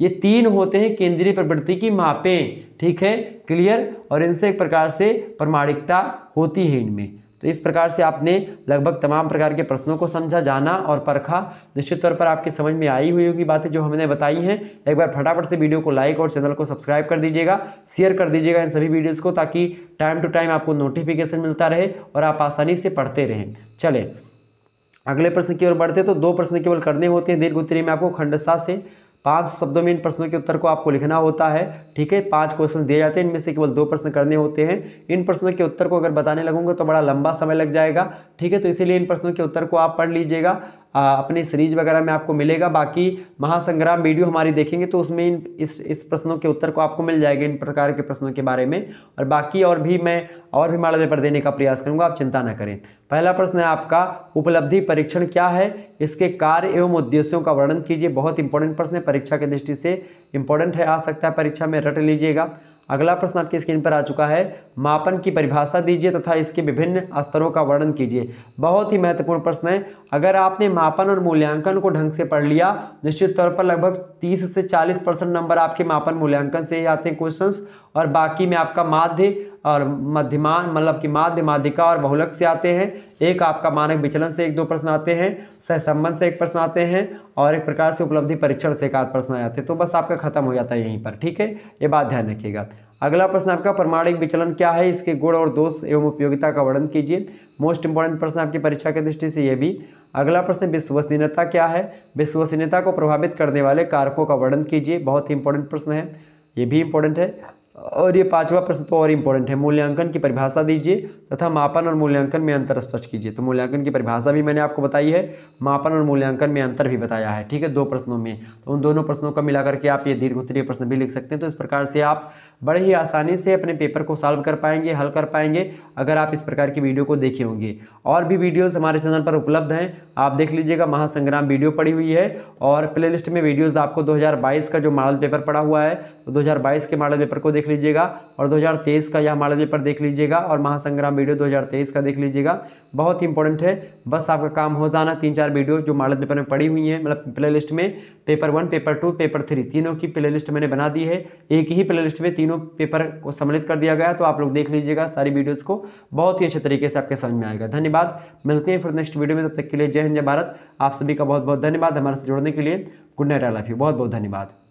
ये तीन होते हैं केंद्रीय प्रवृत्ति की मापें ठीक है क्लियर और इनसे एक प्रकार से प्रमाणिकता होती है इनमें तो इस प्रकार से आपने लगभग तमाम प्रकार के प्रश्नों को समझा जाना और परखा निश्चित तौर पर आपके समझ में आई हुई होगी बातें जो हमने बताई हैं एक बार फटाफट से वीडियो को लाइक और चैनल को सब्सक्राइब कर दीजिएगा शेयर कर दीजिएगा इन सभी वीडियोज़ को ताकि टाइम टू टाइम आपको नोटिफिकेशन मिलता रहे और आप आसानी से पढ़ते रहें चले अगले प्रश्न की ओर बढ़ते तो दो प्रश्न केवल करने होते हैं दीर्घ उत्तरी में आपको खंड सा से पांच शब्दों में इन प्रश्नों के उत्तर को आपको लिखना होता है ठीक है पांच क्वेश्चन दिए जाते हैं इनमें से केवल दो प्रश्न करने होते हैं इन प्रश्नों के उत्तर को अगर बताने लगूंगा तो बड़ा लंबा समय लग जाएगा ठीक है तो इसीलिए इन प्रश्नों के उत्तर को आप पढ़ लीजिएगा अपने सीरीज वगैरह में आपको मिलेगा बाकी महासंग्राम वीडियो हमारी देखेंगे तो उसमें इन इस इस प्रश्नों के उत्तर को आपको मिल जाएगा इन प्रकार के प्रश्नों के बारे में और बाकी और भी मैं और भी माड़ा पेपर देने का प्रयास करूँगा आप चिंता ना करें पहला प्रश्न है आपका उपलब्धि परीक्षण क्या है इसके कार्य एवं उद्देश्यों का वर्णन कीजिए बहुत इंपॉर्टेंट प्रश्न है परीक्षा की दृष्टि से इंपॉर्टेंट है आ सकता है परीक्षा में रट लीजिएगा अगला प्रश्न आपकी स्क्रीन पर आ चुका है मापन की परिभाषा दीजिए तथा इसके विभिन्न स्तरों का वर्णन कीजिए बहुत ही महत्वपूर्ण प्रश्न है अगर आपने मापन और मूल्यांकन को ढंग से पढ़ लिया निश्चित तौर पर लगभग 30 से 40 परसेंट नंबर आपके मापन मूल्यांकन से ही आते हैं क्वेश्चंस और बाकी में आपका माध्य और मध्यमान मतलब कि माध्य माध्यिका और बहुलक से आते हैं एक आपका मानक विचलन से एक दो प्रश्न आते हैं सहसंबंध से एक प्रश्न आते हैं और एक प्रकार से उपलब्धि परीक्षण से एक आध प्रश्न आते हैं तो बस आपका खत्म हो जाता है यहीं पर ठीक है ये बात ध्यान रखिएगा अगला प्रश्न आपका प्रमाणिक विचलन क्या है इसके गुण और दोष एवं उपयोगिता का वर्णन कीजिए मोस्ट इंपॉर्टेंट प्रश्न आपकी परीक्षा की दृष्टि से ये भी अगला प्रश्न विश्वसनीयता क्या है विश्वसनीयता को प्रभावित करने वाले कारकों का वर्णन कीजिए बहुत ही इंपॉर्टेंट प्रश्न है ये भी इंपॉर्टेंट है और ये पांचवा प्रश्न तो और इम्पोर्टेंट है मूल्यांकन की परिभाषा दीजिए तथा मापन और मूल्यांकन में अंतर स्पष्ट कीजिए तो मूल्यांकन की परिभाषा भी मैंने आपको बताई है मापन और मूल्यांकन में अंतर भी बताया है ठीक है दो प्रश्नों में तो उन दोनों प्रश्नों का मिला करके आप ये दीर्घ उत्तरीय प्रश्न भी लिख सकते हैं तो इस प्रकार से आप बड़े ही आसानी से अपने पेपर को सॉल्व कर पाएंगे हल कर पाएंगे अगर आप इस प्रकार की वीडियो को देखे होंगे और भी वीडियोज़ हमारे चैनल पर उपलब्ध हैं आप देख लीजिएगा महासंग्राम वीडियो पड़ी हुई है और प्लेलिस्ट में वीडियोज़ आपको 2022 का जो मॉडल पेपर पड़ा हुआ है तो 2022 के मॉडल पेपर को देख लीजिएगा और 2023 का यह मॉडल पेपर देख लीजिएगा और महासंग्राम वीडियो 2023 का देख लीजिएगा बहुत ही इंपॉर्टेंट है बस आपका काम हो जाना तीन चार वीडियो जो मॉडल पेपर में पड़ी हुई है मतलब प्ले में paper one paper two paper three तीनों की प्ले मैंने बना दी है एक ही प्ले में तीन तीनों पेपर को सम्मिलित कर दिया गया तो आप लोग देख लीजिएगा सारी वीडियोस को बहुत ही अच्छे तरीके से आपके समझ में आएगा धन्यवाद मिलते हैं फिर नेक्स्ट वीडियो में तब तक के लिए जय हिंद जय भारत आप सभी का बहुत बहुत धन्यवाद हमारे से जुड़ने के लिए good night I love you बहुत बहुत धन्यवाद